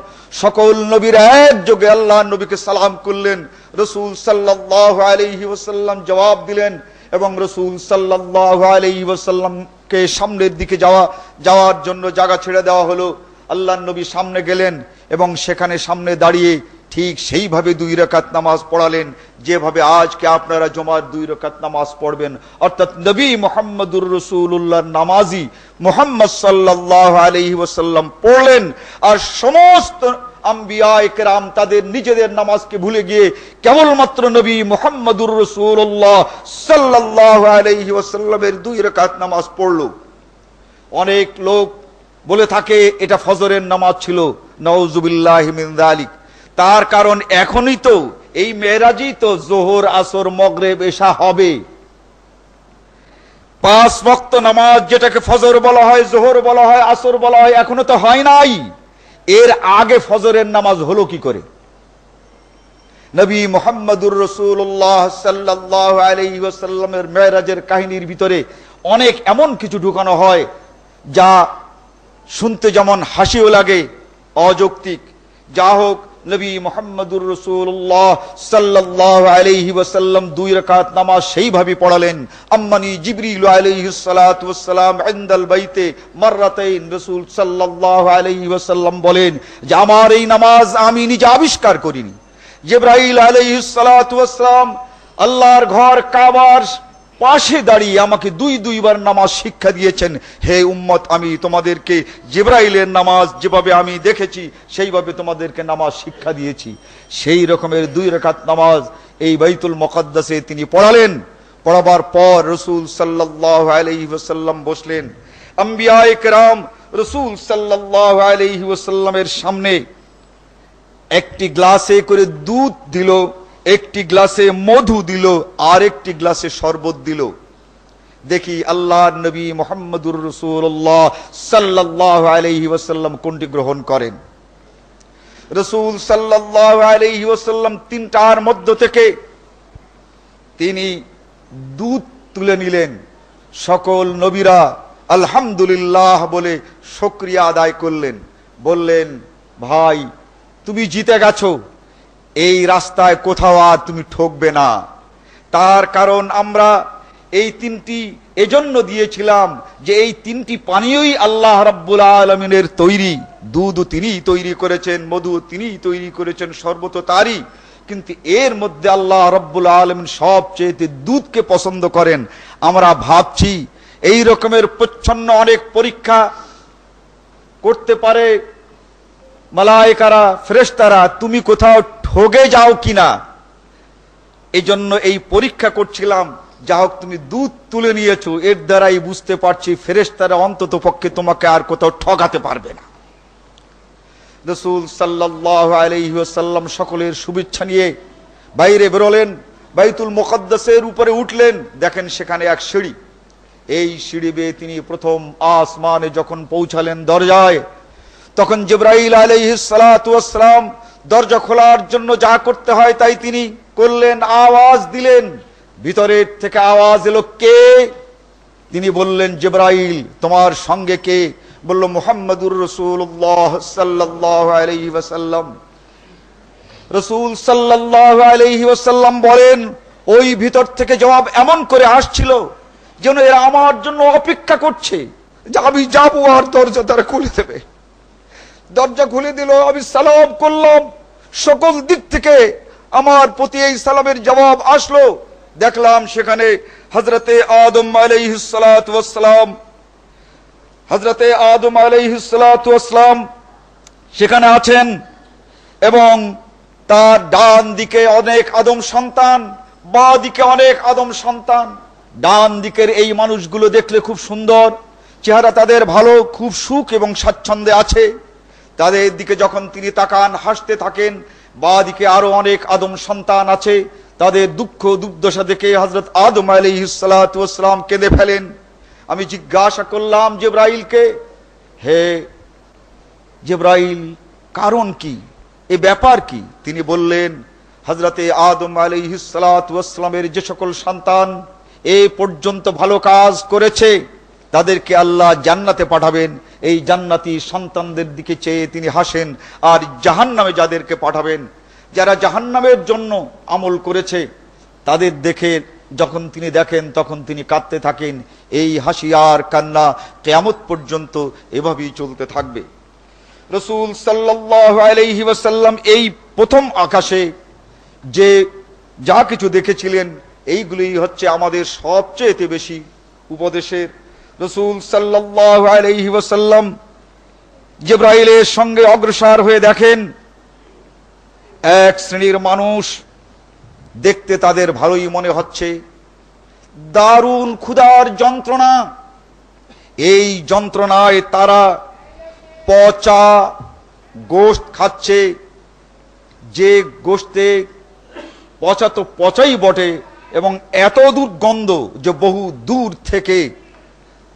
S1: সকল নবীর একযোগে আল্লাহ নবীকে সালাম করলেন রসুল সাল্লাহ আলহি ওসাল্লাম জবাব দিলেন এবং রসুল সাল্লাহ আলহি ওসাল্লামকে সামনের দিকে যাওয়া যাওয়ার জন্য জায়গা ছেড়ে দেওয়া হলো আল্লাহ নবী সামনে গেলেন এবং সেখানে সামনে দাঁড়িয়ে ঠিক সেইভাবে দুই রকাত নামাজ পড়ালেন যেভাবে আজকে আপনারা জমার দুই রকাত নামাজ পড়বেন অর্থাৎ নবী মোহাম্মদুর রসুল্লাহ নামাজি মোহাম্মদ সাল্লাহ আলহি ওসাল্লাম পড়লেন আর সমস্ত তাদের নিজেদের নামাজকে ভুলে গিয়ে কেবলমাত্র নবী মোহাম্মদুর রসুল্লাহ সাল্লাহ আলহি ওসাল্লামের দুই রকাত নামাজ পড়ল অনেক লোক বলে থাকে এটা ফজরের নামাজ ছিল নওজুবিল্লাহমিন্দা তার কারণ এখনই তো এই মেয়েরাজি তো জোহর আসর মগরে বেশা হবে পাঁচ ভক্ত নামাজ যেটাকে ফজর বলা হয় জোহর বলা হয় আসর বলা হয় এখনো তো হয় নাই এর আগে ফজরের নামাজ হলো কি করে নবী মোহাম্মদুর রসুল্লাহ সাল্লাহ আলহিসাল্লামের মেয়েরাজের কাহিনীর ভিতরে অনেক এমন কিছু ঢুকানো হয় যা শুনতে যেমন হাসিও লাগে অযৌক্তিক যা হোক নবী মোহাম্মদুর রসুল্লাহ সাল্লাহ আলহি ওসাল্লাম দুই রকাত নামাজ সেইভাবে পড়ালেন আম্মানি জিবরিল আলহিসালাম এন্দাল বাইতে মার্রাতাইন রসুল সাল্লাহ আলহি ওসাল্লাম বলেন যে আমার এই নামাজ আমি নিজে আবিষ্কার করিনি জিব্রাহিল আলহিসালাম আল্লাহর ঘর কাবার পাশে দাঁড়িয়ে আমাকে দুই দুইবার নামাজ শিক্ষা দিয়েছেন হে উম্মত আমি তোমাদেরকে জিব্রাইলের নামাজ যেভাবে আমি দেখেছি সেইভাবে তোমাদেরকে নামাজ শিক্ষা দিয়েছি সেই রকমের দুই রেখাত নামাজ এই বাইতুল মকদ্দাসে তিনি পড়ালেন পড়াবার পর রসুল সাল্লাহ আলহিহাসাল্লাম বসলেন আম্বিআরাম রসুল সাল্লাহ আলহিহাসাল্লামের সামনে একটি গ্লাসে করে দুধ দিল একটি গ্লাসে মধু দিল আর একটি গ্লাসে শরবত দিল দেখি আল্লাহ নবী মোহাম্মদুর রসুল্লাহ সাল্লাহ আলহি ওসাল্লাম কোনটি গ্রহণ করেন রসুল সাল্লাহ আলহি ওসাল্লাম তিনটার মধ্য থেকে তিনি দুধ তুলে নিলেন সকল নবীরা আলহামদুলিল্লাহ বলে সক্রিয়া আদায় করলেন বললেন ভাই তুমি জিতে গেছো এই রাস্তায় কোথাও আর তুমি ঠকবে না তার কারণ আমরা এই তিনটি এজন্য দিয়েছিলাম যে এই তিনটি পানীয়ই আল্লাহ রাব্বুল আলমিনের তৈরি দুধ তিনি তৈরি করেছেন মধু তিনি তৈরি করেছেন সর্বত তারই কিন্তু এর মধ্যে আল্লাহ রব্বুল আলমিন সবচেয়ে দুধকে পছন্দ করেন আমরা ভাবছি এই রকমের প্রচ্ছন্ন অনেক পরীক্ষা করতে পারে মালায়কারা ফ্রেস্তারা তুমি কোথাও ঠগে যাও কিনা এই জন্য এই পরীক্ষা করছিলাম যা হোক তুমি দুধ তুলে নিয়েছো এর দ্বারাই বুঝতে পারছি ফেরেস্তারা অন্তত পক্ষে তোমাকে আর কোথাও ঠগাতে পারবে না রসুল সাল্লাহ সকলের শুভেচ্ছা নিয়ে বাইরে বেরোলেন বাইতুল মোকদ্দাসের উপরে উঠলেন দেখেন সেখানে এক সিঁড়ি এই সিঁড়ি বেয়ে তিনি প্রথম আসমানে যখন পৌঁছালেন দরজায় তখন জিব্রাইল আলহিসাম দরজা খোলার জন্য যা করতে হয় তাই তিনি করলেন আওয়াজ দিলেন ভিতরের থেকে আওয়াজ এলো কে তিনি বললেন জিব্রাইল তোমার সঙ্গে কে বলল মোহাম্মদুর রসুল্লাহ সাল্লাহ আলহি রসুল সাল্লাহ আলহি ওসাল্লাম বলেন ওই ভিতর থেকে জবাব এমন করে আসছিল যেন এরা আমার জন্য অপেক্ষা করছে আমি যাবো আর দরজা তারা খুলে দেবে দরজা খুলে দিল আমি সালাম করলাম সকল দিক থেকে আমার প্রতি এই সালামের জবাব আসলো দেখলাম সেখানে হজরতে আদম আলাইসালাম হজরতে আদম আলাইসালাম সেখানে আছেন এবং তার ডান দিকে অনেক আদম সন্তান বা দিকে অনেক আদম সন্তান ডান দিকের এই মানুষগুলো দেখলে খুব সুন্দর চেহারা তাদের ভালো খুব সুখ এবং স্বাচ্ছন্দ্যে আছে তাদের দিকে যখন তিনি তাকান হাসতে থাকেন বা দিকে আরো অনেক আদম সন্তান আছে তাদের দুঃখ দুর্দশা দেখে হজরত আদম আলিহাতাম কেঁদে ফেলেন আমি জিজ্ঞাসা করলাম জেব্রাইলকে হে জেব্রাইল কারণ কি এ ব্যাপার কি তিনি বললেন হজরতে আদম আলিহাতামের যে সকল সন্তান এ পর্যন্ত ভালো কাজ করেছে তাদেরকে আল্লাহ জান্নাতে পাঠাবেন এই জান্নাতি সন্তানদের দিকে চেয়ে তিনি হাসেন আর জাহান নামে যাদেরকে পাঠাবেন যারা জাহান্নামের জন্য আমল করেছে তাদের দেখে যখন তিনি দেখেন তখন তিনি কাঁদতে থাকেন এই হাসি আর কান্না কেয়ামত পর্যন্ত এভাবেই চলতে থাকবে রসুল সাল্লাসাল্লাম এই প্রথম আকাশে যে যা কিছু দেখেছিলেন এইগুলি হচ্ছে আমাদের সবচেয়েতে বেশি উপদেশের রসুল সাল্লাহ আলহি ওসাল্লাম জিব্রাইলের সঙ্গে অগ্রসর হয়ে দেখেন এক শ্রেণীর মানুষ দেখতে তাদের ভালোই মনে হচ্ছে দারুন ক্ষুধার যন্ত্রণা এই যন্ত্রণায় তারা পচা গোস্ত খাচ্ছে যে গোস্তে পচা তো পচাই বটে এবং এত দুর্গন্ধ যে বহু দূর থেকে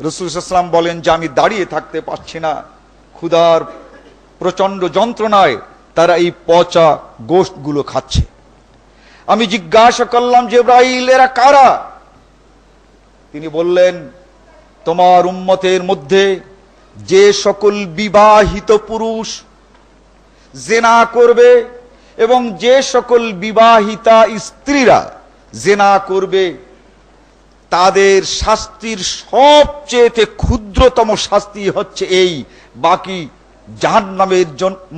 S1: রসুলাম বলেন যে আমি দাঁড়িয়ে থাকতে পারছি না ক্ষুদার প্রচন্ড যন্ত্রণায় তারা এই পচা গোষ্ঠ গুলো খাচ্ছে আমি জিজ্ঞাসা করলাম যে ইব্রাহিল এরা কারা তিনি বললেন তোমার উম্মতের মধ্যে যে সকল বিবাহিত পুরুষ জেনা করবে এবং যে সকল বিবাহিতা স্ত্রীরা জেনা করবে তাদের শাস্তির সবচেয়ে ক্ষুদ্রতম শাস্তি হচ্ছে এই বাকি জাহান নামের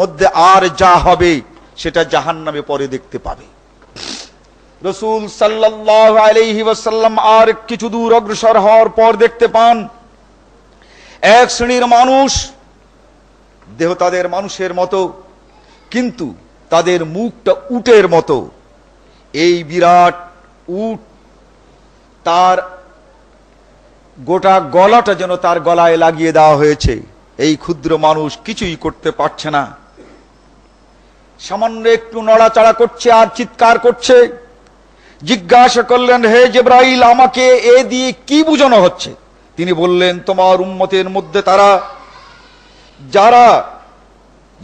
S1: মধ্যে আর যা হবে সেটা জাহান নামে পরে দেখতে পাবে রসুল সাল্লাহ আর কিছু দূর অগ্রসর হওয়ার পর দেখতে পান এক শ্রেণীর মানুষ দেহ তাদের মানুষের মতো কিন্তু তাদের মুখটা উটের মতো এই বিরাট উট তার গোটা গলাটা যেন তার গলায় লাগিয়ে দেওয়া হয়েছে এই ক্ষুদ্র মানুষ কিছুই করতে পারছে না সামান্য একটু নড়াচড়া করছে আর চিৎকার করছে জিজ্ঞাসা করলেন হে জেব্রাইল আমাকে এ দিয়ে কি বুঝানো হচ্ছে তিনি বললেন তোমার উন্মতের মধ্যে তারা যারা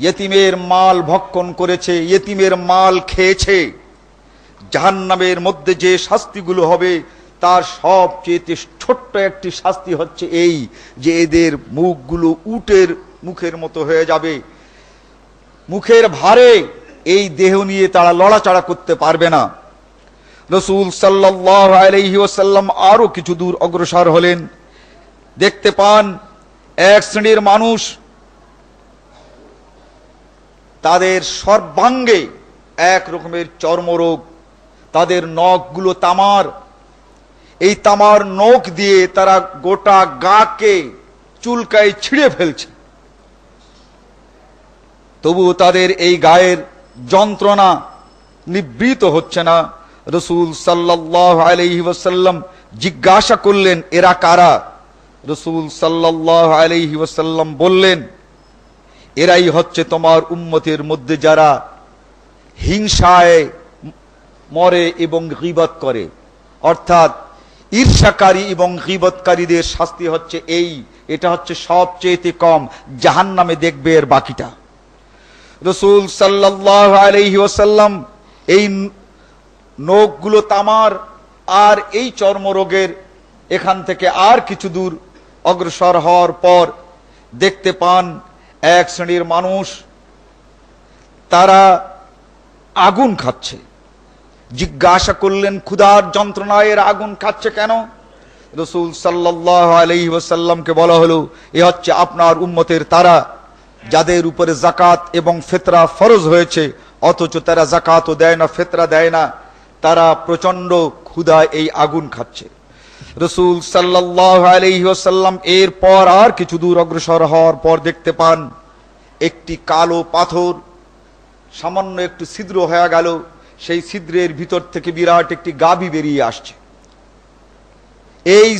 S1: ইয়েতিমের মাল ভক্ষণ করেছে ইয়েতিমের মাল খেয়েছে জাহান্নামের মধ্যে যে শাস্তিগুলো হবে তার সবচেয়ে ছোট্ট একটি শাস্তি হচ্ছে এই যে এদের মুখগুলো উটের মুখের মতো হয়ে যাবে মুখের ভারে এই দেহ নিয়ে তারা লড়াচড়া করতে পারবে না রসুল সাল্লাহ আরো কিছু দূর অগ্রসর হলেন দেখতে পান এক শ্রেণীর মানুষ তাদের সর্বাঙ্গে এক রকমের চর্মরোগ তাদের নখগুলো তামার এই তামার নখ দিয়ে তারা গোটা গাকে চুলকায় ছিঁড়ে ফেলছে তবু তাদের এই গায়ের যন্ত্রণা নিবৃত হচ্ছে না রসুল সাল্লাহ আলহি জিজ্ঞাসা করলেন এরা কারা রসুল সাল্লাহ আলহি বললেন এরাই হচ্ছে তোমার উন্মতের মধ্যে যারা হিংসায় মরে এবং গিবত করে অর্থাৎ ঈর্ষাকারী এবং গিবতকারীদের শাস্তি হচ্ছে এই এটা হচ্ছে সবচেয়েতে কম জাহান নামে দেখবে এর বাকিটা রসুল সাল্লাসাল্লাম এই নখগুলো তামার আর এই চর্মরোগের এখান থেকে আর কিছু দূর অগ্রসর হওয়ার পর দেখতে পান এক শ্রেণীর মানুষ তারা আগুন খাচ্ছে জিজ্ঞাসা করলেন ক্ষুধার যন্ত্রণায় এর আগুন খাচ্ছে কেন রসুল সাল্লাহ আলহি বলা হলো এ হচ্ছে আপনার উম্মতের তারা যাদের উপরে জাকাত এবং ফেতরা ফরজ হয়েছে অথচ তারা জাকাতও দেয় না ফেতরা দেয় না তারা প্রচণ্ড ক্ষুধা এই আগুন খাচ্ছে রসুল সাল্লাহ আলহি এর পর আর কিছু দূর অগ্রসর হওয়ার পর দেখতে পান একটি কালো পাথর সামান্য একটু ছিদ্র হয়ে গেল সেই ছিদ্রের ভিতর থেকে বিরাট একটি গাবি বেরিয়ে আসছে এই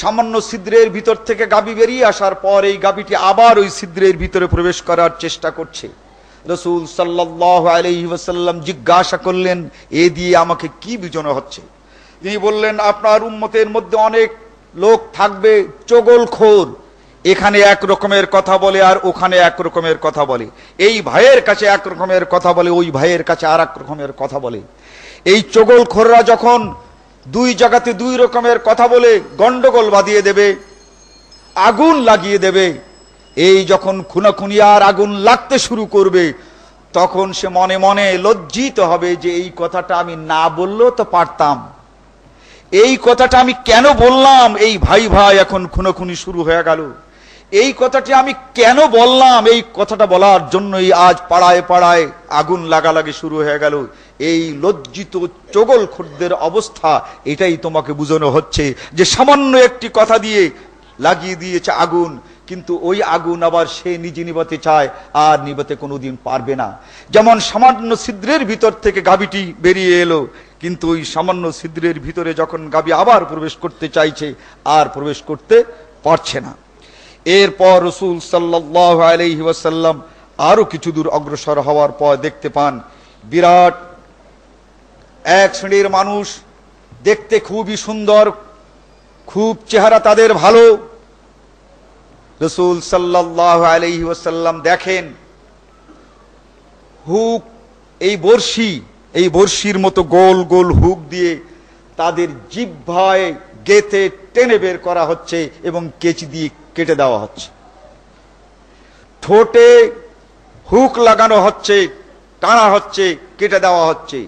S1: সামান্য ছিদ্রের ভিতর থেকে গাবি বেরিয়ে আসার পর এই গাবিটি আবার ওই ছিদ্রের ভিতরে প্রবেশ করার চেষ্টা করছে রসুল সাল্লাহ আলহিসাল্লাম জিজ্ঞাসা করলেন এ দিয়ে আমাকে কি বিজনো হচ্ছে তিনি বললেন আপনার উন্মতের মধ্যে অনেক লোক থাকবে চগল খোর এখানে এক রকমের কথা বলে আর ওখানে এক রকমের কথা বলে এই ভাইয়ের কাছে এক রকমের কথা বলে ওই ভাইয়ের কাছে আর এক রকমের কথা বলে এই খোররা যখন দুই জায়গাতে দুই রকমের কথা বলে গন্ডগোল বাঁধিয়ে দেবে আগুন লাগিয়ে দেবে এই যখন খুনাখুনি আর আগুন লাগতে শুরু করবে তখন সে মনে মনে লজ্জিত হবে যে এই কথাটা আমি না বললেও তো পারতাম এই কথাটা আমি কেন বললাম এই ভাই ভাই এখন খুনোখুনি শুরু হয়ে গেল এই কথাটি আমি কেন বললাম এই কথাটা বলার জন্যই আজ পাড়ায় পাড়ায় আগুন লাগালাগি শুরু হয়ে গেল এই লজ্জিত চগল খুর্দের অবস্থা এটাই তোমাকে বুঝানো হচ্ছে যে সামান্য একটি কথা দিয়ে লাগিয়ে দিয়েছে আগুন কিন্তু ওই আগুন আবার সে নিজে নিবাতে চায় আর নিবাতে কোনোদিন পারবে না যেমন সামান্য ছিদ্রের ভিতর থেকে গাবিটি বেরিয়ে এলো কিন্তু ওই সামান্য ছিদ্রের ভিতরে যখন গাবি আবার প্রবেশ করতে চাইছে আর প্রবেশ করতে পারছে না এরপর রসুল সাল্লাহ আলহি ওয়াসাল্লাম আরও কিছু দূর অগ্রসর হওয়ার পর দেখতে পান বিরাট এক শ্রেণীর মানুষ দেখতে খুবই সুন্দর খুব চেহারা তাদের ভালো রসুল সাল্লাহ আলহি ওয়াসাল্লাম দেখেন হুক এই বর্ষি এই বর্ষির মতো গোল গোল হুক দিয়ে তাদের জিভ ভয় গেতে টেনে বের করা হচ্ছে এবং কেচি দিয়ে কেটে দেওয়া হচ্ছে ঠোঁটে হুক লাগানো হচ্ছে টানা হচ্ছে কেটে দেওয়া হচ্ছে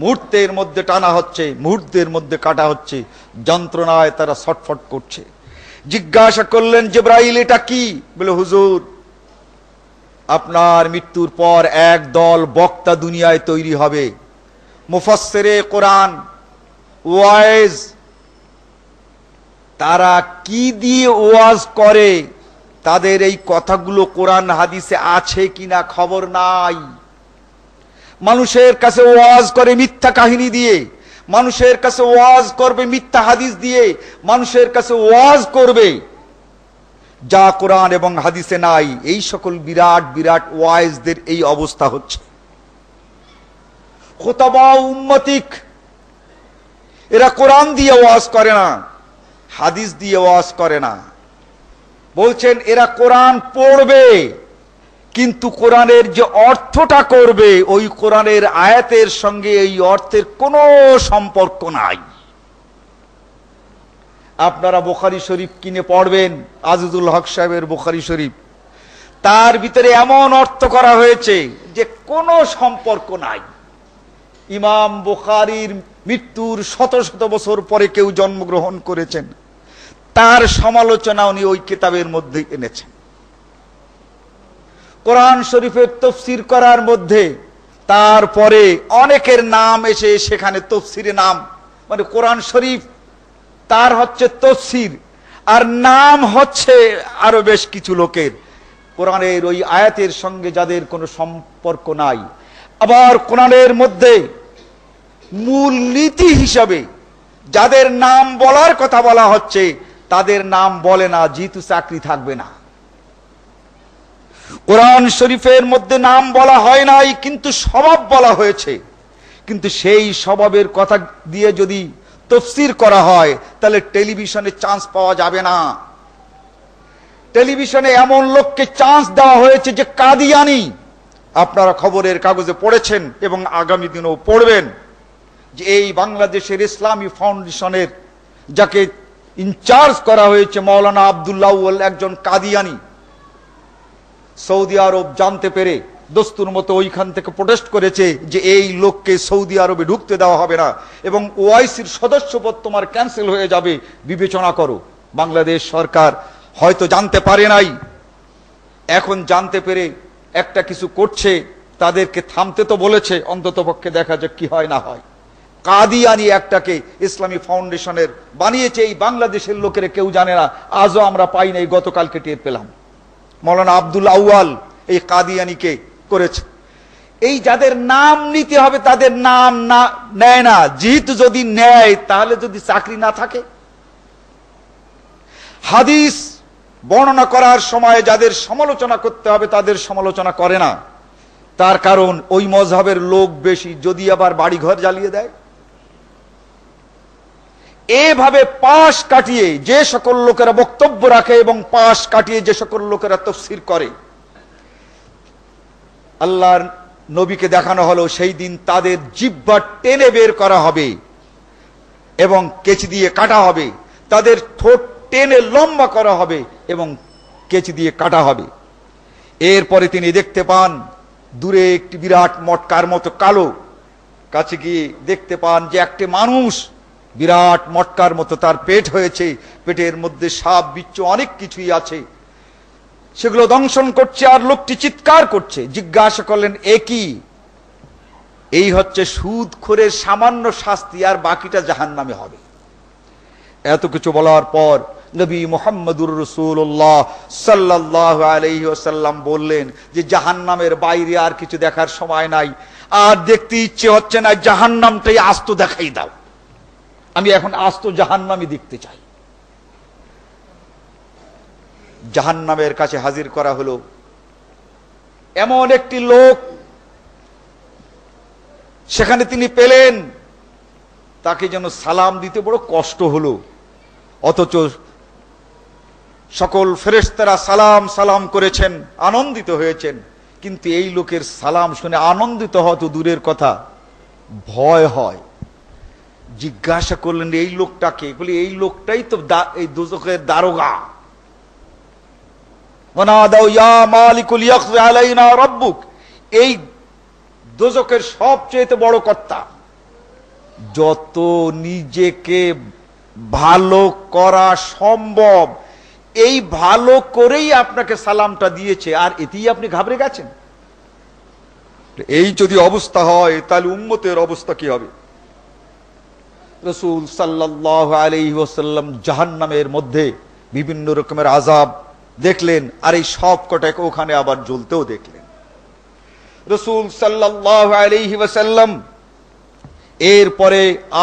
S1: মুহূর্তের মধ্যে টানা হচ্ছে মুহূর্তের মধ্যে কাটা হচ্ছে যন্ত্রণায় তারা ছটফট করছে জিজ্ঞাসা করলেন যে ব্রাইল এটা কি বলে হুজুর আপনার মৃত্যুর পর এক দল বক্তা দুনিয়ায় তৈরি হবে মুফাসের কোরআন ওয়াইজ তারা কি দিয়ে ওয়াজ করে তাদের এই কথাগুলো কোরআন হাদিসে আছে কিনা খবর নাই মানুষের কাছে ওয়াজ করে মিথ্যা কাহিনী দিয়ে মানুষের কাছে ওয়াজ করবে মিথ্যা হাদিস দিয়ে মানুষের কাছে ওয়াজ করবে যা কোরআন এবং হাদিসে নাই এই সকল বিরাট বিরাট ওয়াইজদের এই অবস্থা হচ্ছে খোতাবা উম্মতিক এরা কোরআন দিয়ে ওয়াজ করে না হাদিস দিয়ে ওয়াজ করে না বলছেন এরা কোরআন পড়বে কিন্তু কোরআনের যে অর্থটা করবে ওই কোরআনের আয়াতের সঙ্গে এই অর্থের কোনো সম্পর্ক নাই আপনারা বোখারি শরীফ কিনে পড়বেন আজিজুল হক সাহেবের বোখারি শরীফ তার ভিতরে এমন অর্থ করা হয়েছে যে কোনো সম্পর্ক নাই ইমাম বোখারির মৃত্যুর শত শত বছর পরে কেউ জন্মগ্রহণ করেছেন তার সমালোচনা উনি ওই কিতাবের মধ্যে এনেছেন কোরআন শরীফের তফসির করার মধ্যে তারপরে অনেকের নাম এসে সেখানে তফসিরে নাম মানে কোরআন শরীফ তার হচ্ছে তফসির আর নাম হচ্ছে আরো বেশ কিছু লোকের কোরআনের ওই আয়াতের সঙ্গে যাদের কোনো সম্পর্ক নাই আবার কোরআনের মধ্যে মূল নীতি হিসাবে যাদের নাম বলার কথা বলা হচ্ছে তাদের নাম বলে না যেহেতু চাকরি থাকবে না কোরআন শরীফের মধ্যে নাম বলা হয় নাই কিন্তু স্বভাব বলা হয়েছে কিন্তু সেই স্বভাবের কথা দিয়ে যদি তফসির করা হয় তাহলে টেলিভিশনে চান্স পাওয়া যাবে না টেলিভিশনে এমন লোককে চান্স দেওয়া হয়েছে যে কাদিয়ানি আপনারা খবরের কাগজে পড়েছেন এবং আগামী দিনেও পড়বেন যে এই বাংলাদেশের ইসলামী ফাউন্ডেশনের যাকে ইনচার্জ করা হয়েছে মৌলানা আবদুল্লাউল একজন কাদিয়ানি সৌদি আরব জানতে পেরে দস্তুর মতো ওইখান থেকে প্রোটেস্ট করেছে যে এই লোককে সৌদি আরবে ঢুকতে দেওয়া হবে না এবং ওআইসির সদস্যপদ তোমার ক্যান্সেল হয়ে যাবে বিবেচনা করো বাংলাদেশ সরকার হয়তো জানতে পারে নাই এখন জানতে পেরে একটা কিছু করছে তাদেরকে থামতে তো বলেছে অন্ততপক্ষে দেখা যাক কি হয় না হয় কাদিয়ানি একটাকে ইসলামী ফাউন্ডেশনের বানিয়েছে এই বাংলাদেশের লোকেরা কেউ জানে না আজও আমরা পাই নাই গতকাল গতকালকে টের পেলাম মৌলানা আব্দুল আউয়াল এই কাদিয়ানিকে করেছে এই যাদের নাম নিতে হবে তাদের নাম না নেয় না যেহেতু যদি নেয় তাহলে যদি চাকরি না থাকে হাদিস বর্ণনা করার সময় যাদের সমালোচনা করতে হবে তাদের সমালোচনা করে না তার কারণ ওই মজহবের লোক বেশি যদি আবার বাড়িঘর জ্বালিয়ে দেয় এভাবে পাশ কাটিয়ে যে সকল লোকেরা বক্তব্য রাখে এবং পাশ কাটিয়ে যে সকল লোকেরা তফসির করে আল্লাহর নবীকে দেখানো হলো সেই দিন তাদের জিব্বা টেনে বের করা হবে এবং কেচি দিয়ে কাটা হবে তাদের ঠোঁট টেনে লম্বা করা হবে এবং কেচি দিয়ে কাটা হবে এরপরে তিনি দেখতে পান দূরে একটি বিরাট মটকার মতো কালো কাছে গিয়ে দেখতে পান যে একটি মানুষ বিরাট মটকার মতো তার পেট হয়েছে পেটের মধ্যে সাপ বিচ্ছু অনেক কিছুই আছে সেগুলো দংশন করছে আর লোকটি চিৎকার করছে জিজ্ঞাসা করলেন একই এই হচ্ছে সুদ খোরের সামান্য শাস্তি আর বাকিটা জাহান নামে হবে এত কিছু বলার পর নবী মোহাম্মদুর রসুল্লাহ সাল্লাহ আলহিসাল্লাম বললেন যে জাহান্নামের বাইরে আর কিছু দেখার সময় নাই আর দেখতে ইচ্ছে হচ্ছে না জাহান্নামটাই আস্ত দেখাই দাও আমি এখন আস্ত জাহান্নামি দেখতে চাই জাহান্নামের কাছে হাজির করা হলো এমন একটি লোক সেখানে তিনি পেলেন তাকে যেন সালাম দিতে বড় কষ্ট হলো অথচ সকল ফেরেস্তারা সালাম সালাম করেছেন আনন্দিত হয়েছেন কিন্তু এই লোকের সালাম শুনে আনন্দিত হওয়া তো দূরের কথা ভয় হয় জিজ্ঞাসা করলেন এই লোকটাকে বলি এই লোকটাই তো এই দুজকের দারোগা এই দোজকের সবচেয়ে বড় কর্তা যত নিজেকে ভালো করা সম্ভব এই ভালো করেই আপনাকে সালামটা দিয়েছে আর এতেই আপনি ঘাবড়ে গেছেন এই যদি অবস্থা হয় তাহলে উন্মতের অবস্থা কি হবে রসুল সাল্লাহ আলি ওসাল্লাম জাহান্নামের মধ্যে বিভিন্ন রকমের আজাব দেখলেন আর এই সব কটাক ওখানে আবার জ্বলতেও দেখলেন রসুল সাল্লাহ আলি ওসাল্লাম এরপরে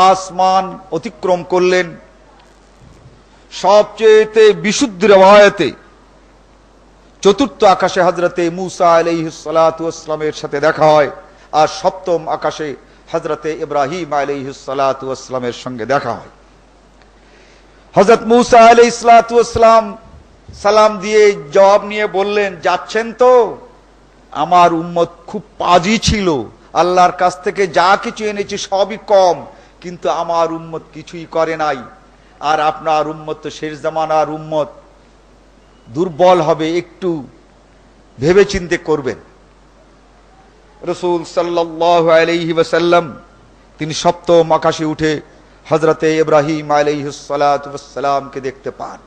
S1: আসমান অতিক্রম করলেন সবচেয়েতে বিশুদ্ধ রেওয়ায়তে চতুর্থ আকাশে হাজরতে মুসা আলহিসালামের সাথে দেখা হয় আর সপ্তম আকাশে হজরতে ইব্রাহিম আলিহসালাতামের সঙ্গে দেখা হয় হজরত মুসা আলি ইসলাতাম সালাম দিয়ে জবাব নিয়ে বললেন যাচ্ছেন তো আমার উম্মত খুব পাজি ছিল আল্লাহর কাছ থেকে যা কিছু এনেছি সবই কম কিন্তু আমার উম্মত কিছুই করে নাই আর আপনার উম্মত তো শেষ জামানার উম্মত দুর্বল হবে একটু ভেবেচিন্তে করবেন রসুল সাল্লাহ ওসাল্লাম তিনি সপ্তম আকাশে উঠে হজরতে ইব্রাহিম আলাইহালামকে দেখতে পান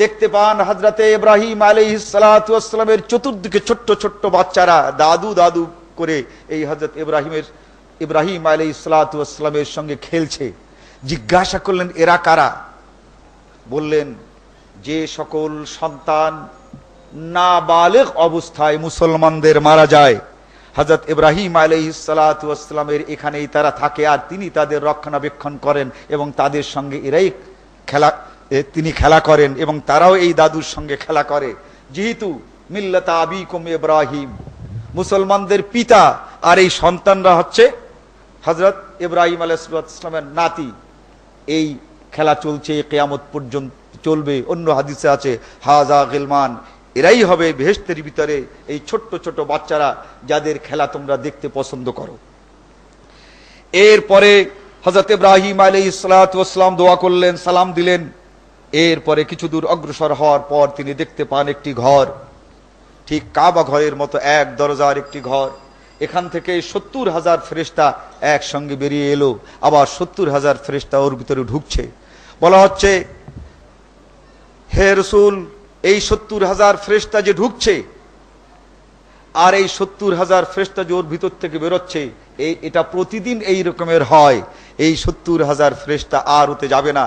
S1: দেখতে পান হজরতে ইব্রাহিম আলাইহালামের চতুর্দিকে ছোট্ট ছোট্ট বাচ্চারা দাদু দাদু করে এই হজরত ইব্রাহিমের ইব্রাহিম আলাই সালাতামের সঙ্গে খেলছে জিজ্ঞাসা করলেন এরা কারা বললেন যে সকল সন্তান নাবালেক অবস্থায় মুসলমানদের মারা যায় হাজরত ইব্রাহিম আলহিসালামের এখানেই তারা থাকে আর তিনি তাদের রক্ষণাবেক্ষণ করেন এবং তাদের সঙ্গে এরাই খেলা তিনি খেলা করেন এবং তারাও এই দাদুর সঙ্গে খেলা করে যেহেতু মিল্লাত আবিকুম ইব্রাহিম মুসলমানদের পিতা আর এই সন্তানরা হচ্ছে হজরত ইব্রাহিম আলাইসলামের নাতি এই খেলা চলছে কেয়ামত পর্যন্ত চলবে অন্য হাদিসে আছে হাজা গিলমান এরাই হবে ভেস্তের ভিতরে এই ছোট্ট ছোট বাচ্চারা যাদের খেলা তোমরা দেখতে পছন্দ করো এরপরে হজরত ইব্রাহিম আলী ইসলাতাম দোয়া করলেন সালাম দিলেন এরপরে কিছু দূর অগ্রসর হওয়ার পর তিনি দেখতে পান একটি ঘর ঠিক কাবা ঘরের মতো এক দরজার একটি ঘর এখান থেকে সত্তর হাজার ফেরিস্তা একসঙ্গে বেরিয়ে এলো আবার সত্তর হাজার ফেরিস্তা ওর ভিতরে ঢুকছে বলা হচ্ছে হে রসুল এই সত্তর হাজার ফ্রেস্তা যে ঢুকছে আর এই সত্তর হাজার ফ্রেস্তা যে ওর ভিতর থেকে বেরোচ্ছে এই এটা প্রতিদিন এই রকমের হয় এই সত্তর হাজার ফ্রেস্তা আর ওতে যাবে না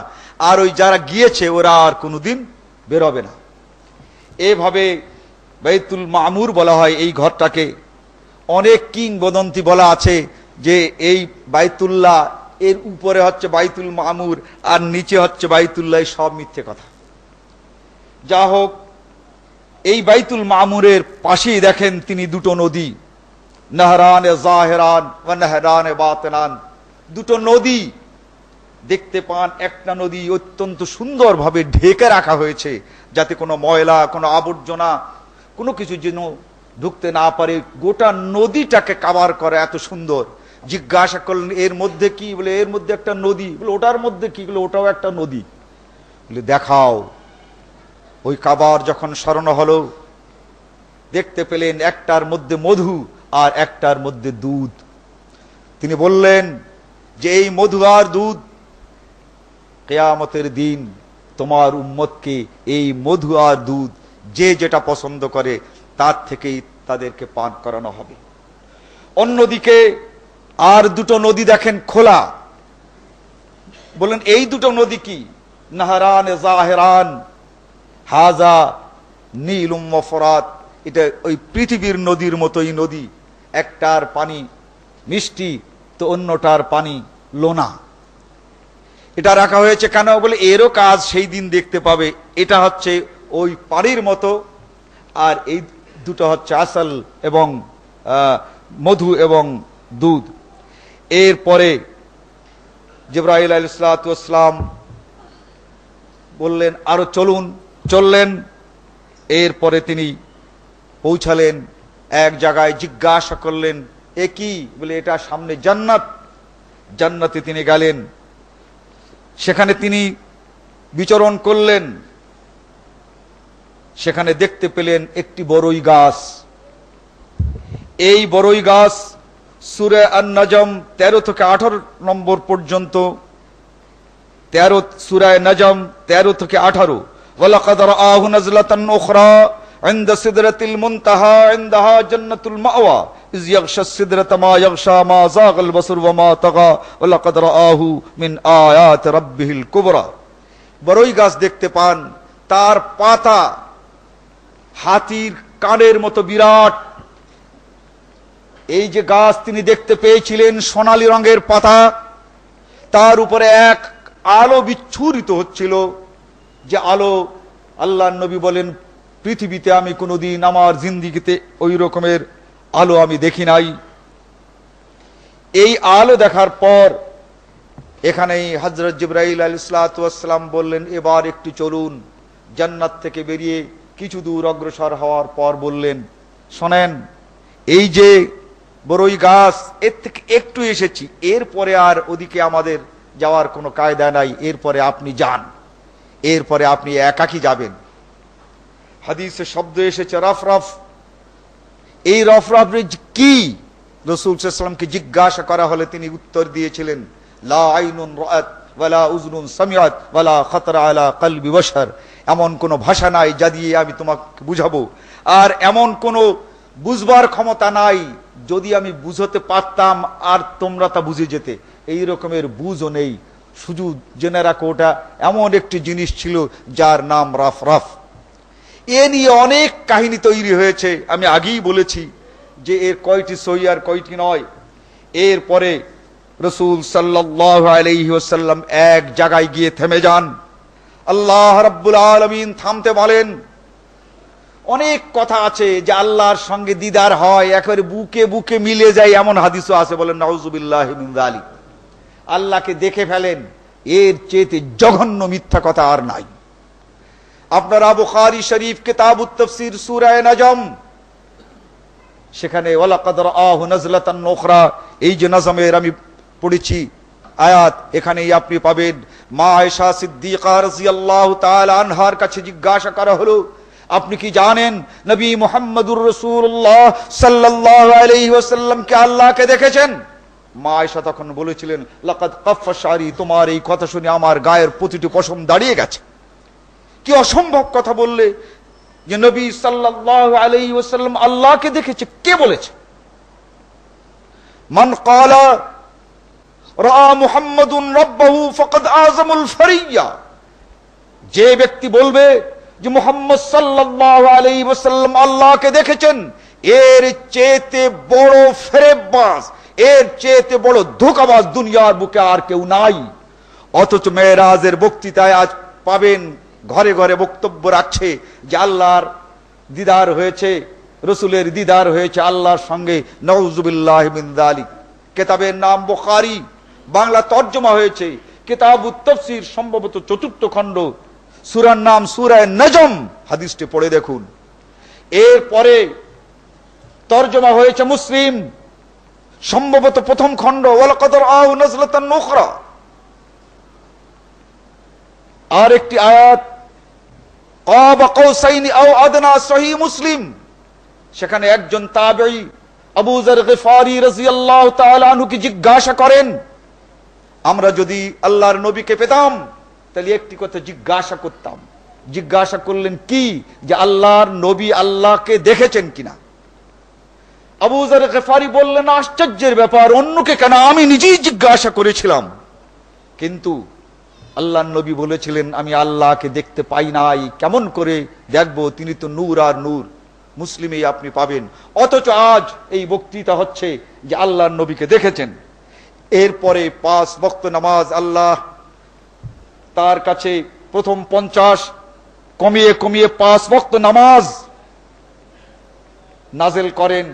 S1: আর ওই যারা গিয়েছে ওরা আর কোনোদিন বেরোবে না এভাবে বেতুল মামুর বলা হয় এই ঘরটাকে অনেক কিংবদন্তি বলা আছে যে এই বাইতুল্লাহ এর উপরে হচ্ছে বাইতুল মামুর আর নিচে হচ্ছে বাইতুল্লাহ সব মিথ্যে কথা যা হোক এই বাইতুল মামুরের পাশেই দেখেন তিনি দুটো নদী নাহরান এ জাহেরান বা নাহরান এ বাতনান দুটো নদী দেখতে পান একটা নদী অত্যন্ত সুন্দরভাবে ঢেকে রাখা হয়েছে যাতে কোনো ময়লা কোনো আবর্জনা কোনো কিছু যেন ঢুকতে না পারে গোটা নদীটাকে কাবার করে এত সুন্দর জিজ্ঞাসা করলেন এর মধ্যে কি বলে এর মধ্যে একটা নদী বলে ওটার মধ্যে কি বলে ওটাও একটা নদী বলে দেখাও ওই কাবার যখন স্মরণ হলো দেখতে পেলেন একটার মধ্যে মধু আর একটার মধ্যে দুধ তিনি বললেন যে এই মধু আর দুধ কেয়ামতের দিন তোমার উম্মতকে এই মধু আর দুধ যে যেটা পছন্দ করে তার থেকেই তাদেরকে পান করানো হবে অন্যদিকে আর দুটো নদী দেখেন খোলা বলেন এই দুটো নদী কি নাহরান জাহেরান হাজা নীল উম্মফরাত এটা ওই পৃথিবীর নদীর মতোই নদী একটার পানি মিষ্টি তো অন্যটার পানি লোনা এটা রাখা হয়েছে কেন বলে এরও কাজ সেই দিন দেখতে পাবে এটা হচ্ছে ওই পানির মতো আর এই দুটো হচ্ছে আসল এবং মধু এবং দুধ এর পরে জিব্রাহিল আলসালাম বললেন আরো চলুন চললেন এরপরে তিনি পৌঁছালেন এক জায়গায় জিজ্ঞাসা করলেন এ কি বলে এটা সামনে জান্নাত জান্নাতে তিনি গেলেন সেখানে তিনি বিচরণ করলেন সেখানে দেখতে পেলেন একটি বড়ই গাছ এই বড়ই গাছ সুরে আন্নাজম ১৩ থেকে আঠারো নম্বর পর্যন্ত তেরো সুরায় নাজম ১৩ থেকে আঠারো ولقد رآه نزلة أخرى عند صدرة المنتهى عندها جنة المأوى إذ يغشى الصدرة ما يغشى ما زاغ البصر وما تغى ولقد رآه من آيات ربه الكبرى বড়ই غاز دیکھتے پان تار پاتا হাতির কানের মতো বিরাট এই যে গাছ তিনি দেখতে পেয়েছিলেন সোনালি রঙের পাতা তার উপরে এক আলো বিচ্ছুরিত হচ্ছিল যে আলো আল্লাহ নবী বলেন পৃথিবীতে আমি কোনোদিন আমার জিন্দিগিতে ওই রকমের আলো আমি দেখি নাই এই আলো দেখার পর এখানেই হজরত জিব্রাহিল আল ইসলাতাম বললেন এবার একটু চলুন জান্নাত থেকে বেরিয়ে কিছু দূর অগ্রসর হওয়ার পর বললেন শোনেন এই যে বড়ই গাছ এর থেকে একটু এসেছি এরপরে আর ওদিকে আমাদের যাওয়ার কোনো কায়দা নাই এরপরে আপনি যান এরপরে আপনি একাকি যাবেন হাদিসে শব্দ এসেছে রফরফ এই রফরফ কি রসুল সাল্লামকে জিজ্ঞাসা করা হলে তিনি উত্তর দিয়েছিলেন লা উজনুন সামিয়াত খতরা আলা এমন কোনো ভাষা নাই যা দিয়ে আমি তোমাকে বুঝাবো আর এমন কোনো বুঝবার ক্ষমতা নাই যদি আমি বুঝতে পারতাম আর তোমরা তা বুঝে যেতে এই রকমের বুঝও নেই শুধু জেনারা কোটা এমন একটি জিনিস ছিল যার নাম রফ রফ এ নিয়ে অনেক কাহিনী তৈরি হয়েছে আমি আগেই বলেছি যে এর কয়টি সই আর কয়টি নয় এর পরে রসুল সাল্লাহ এক জায়গায় গিয়ে থেমে যান আল্লাহ রব্বুল আলমিন থামতে বলেন অনেক কথা আছে যে আল্লাহর সঙ্গে দিদার হয় একবারে বুকে বুকে মিলে যায় এমন হাদিসও আছে বলেন নওজুবিল্লাহ আলী আল্লাহকে দেখে ফেলেন এর চেয়েতে জঘন্য মিথ্যা কথা আর নাই আপনারা বুখারি শরীফ কেতাব উত্তফসির সুরায় নাজম সেখানে ওলাকাদরা এই যে নাজমের আমি পড়েছি আয়াত এখানেই আপনি পাবেন মা আয়সা সিদ্দিকা রাজিয়াল্লাহু তাআলা আনহার কাছে জিজ্ঞাসা করা হলো আপনি কি জানেন নবী মোহাম্মদুর রসুল্লাহ সাল্লাহ আলহি ওসাল্লামকে আল্লাহকে দেখেছেন মা আয়সা তখন বলেছিলেন লাকাত কাফা শাড়ি তোমার এই কথা শুনে আমার গায়ের প্রতিটি পশম দাঁড়িয়ে গেছে কি অসম্ভব কথা বললে যে নবী সাল্লাহ আলি ওসাল্লাম আল্লাহকে দেখেছে কে বলেছে মান কালা রা মুহাম্মদুন রব্বাহু ফকদ আজমুল ফরিয়া যে ব্যক্তি বলবে যে মোহাম্মদ সাল্লাহ আলি ওসাল্লাম আল্লাহকে দেখেছেন এর চেয়েতে বড় ফেরেবাস এর চেয়েতে বড় ধোকাবাজ দুনিয়ার বুকে আর কেউ নাই অথচ মেয়েরাজের বক্তৃতায় আজ পাবেন ঘরে ঘরে বক্তব্য রাখছে যে আল্লাহর দিদার হয়েছে রসুলের দিদার হয়েছে আল্লাহর সঙ্গে নওজুবিল্লাহ আলী কেতাবের নাম বোখারি বাংলা তর্জমা হয়েছে কেতাব উত্তফসির সম্ভবত চতুর্থ খণ্ড সুরার নাম সুরায় নজম হাদিসটি পড়ে দেখুন এরপরে তর্জমা হয়েছে মুসলিম সম্ভবত প্রথম খণ্ড আর একটি আয়াত মুসলিম সেখানে একজন তাবি আবুজার গেফারি রাজিয়াল্লাহ তালুকে জিজ্ঞাসা করেন আমরা যদি আল্লাহর নবীকে পেতাম তাহলে একটি কথা জিজ্ঞাসা করতাম জিজ্ঞাসা করলেন কি যে আল্লাহর নবী আল্লাহকে দেখেছেন কিনা আবুজার গেফারি বললেন আশ্চর্যের ব্যাপার অন্যকে কেন আমি নিজেই জিজ্ঞাসা করেছিলাম কিন্তু আল্লাহ নবী বলেছিলেন আমি আল্লাহকে দেখতে পাই নাই কেমন করে দেখব তিনি তো নূর আর নূর মুসলিমেই আপনি পাবেন অথচ আজ এই বক্তৃতা হচ্ছে যে আল্লাহ নবীকে দেখেছেন এরপরে পাঁচ বক্ত নামাজ আল্লাহ তার কাছে প্রথম পঞ্চাশ কমিয়ে কমিয়ে পাঁচ বক্ত নামাজ নাজেল করেন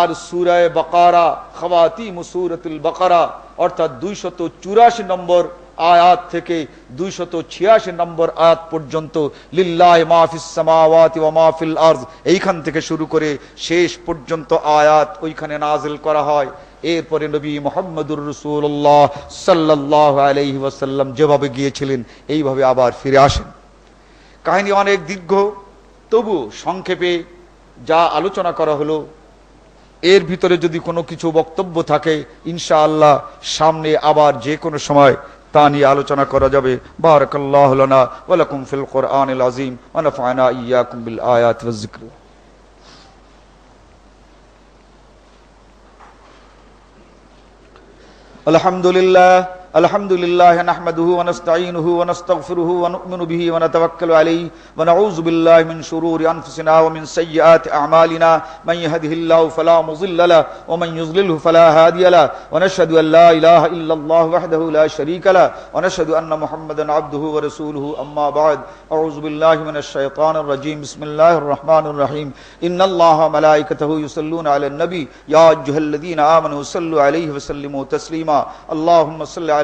S1: আর সুরায় বাকারা খাওয়াতি মুসুরতুল বাকারা অর্থাৎ দুইশত চুরাশি নম্বর আয়াত থেকে দুইশত ছিয়াশি নম্বর আয়াত পর্যন্ত লিল্লাহ সামাওয়াতি ও মাহফিল আর্জ এইখান থেকে শুরু করে শেষ পর্যন্ত আয়াত ওইখানে নাজিল করা হয় এরপরে নবী মোহাম্মদুর রসুল্লাহ সাল্লাহ আলহি ওয়াসাল্লাম যেভাবে গিয়েছিলেন এইভাবে আবার ফিরে আসেন কাহিনী অনেক দীর্ঘ তবু সংক্ষেপে যা আলোচনা করা হলো এর ভিতরে যদি কোনো কিছু বক্তব্য থাকে ইনশা আল্লাহ সামনে আবার যে কোনো সময় তা নিয়ে আলোচনা করা যাবে বারাকাল্লাহ আলহামদুলিল্লাহ الحمد لله نحمده ونستعينه ونستغفره ونؤمن به ونتوكل عليه عليه ونعوذ بالله بالله من من من شرور أنفسنا ومن ومن سيئات أعمالنا يهده الله الله الله الله فلا فلا مضل له له له يضلله هادي ونشهد ونشهد أن أن لا لا إله إلا وحده شريك محمدا عبده ورسوله أما بعد أعوذ الشيطان الرجيم بسم الرحمن الرحيم إن ملائكته يصلون على النبي يا أيها الذين آمنوا صلوا وسلموا تسليما اللهم اللہ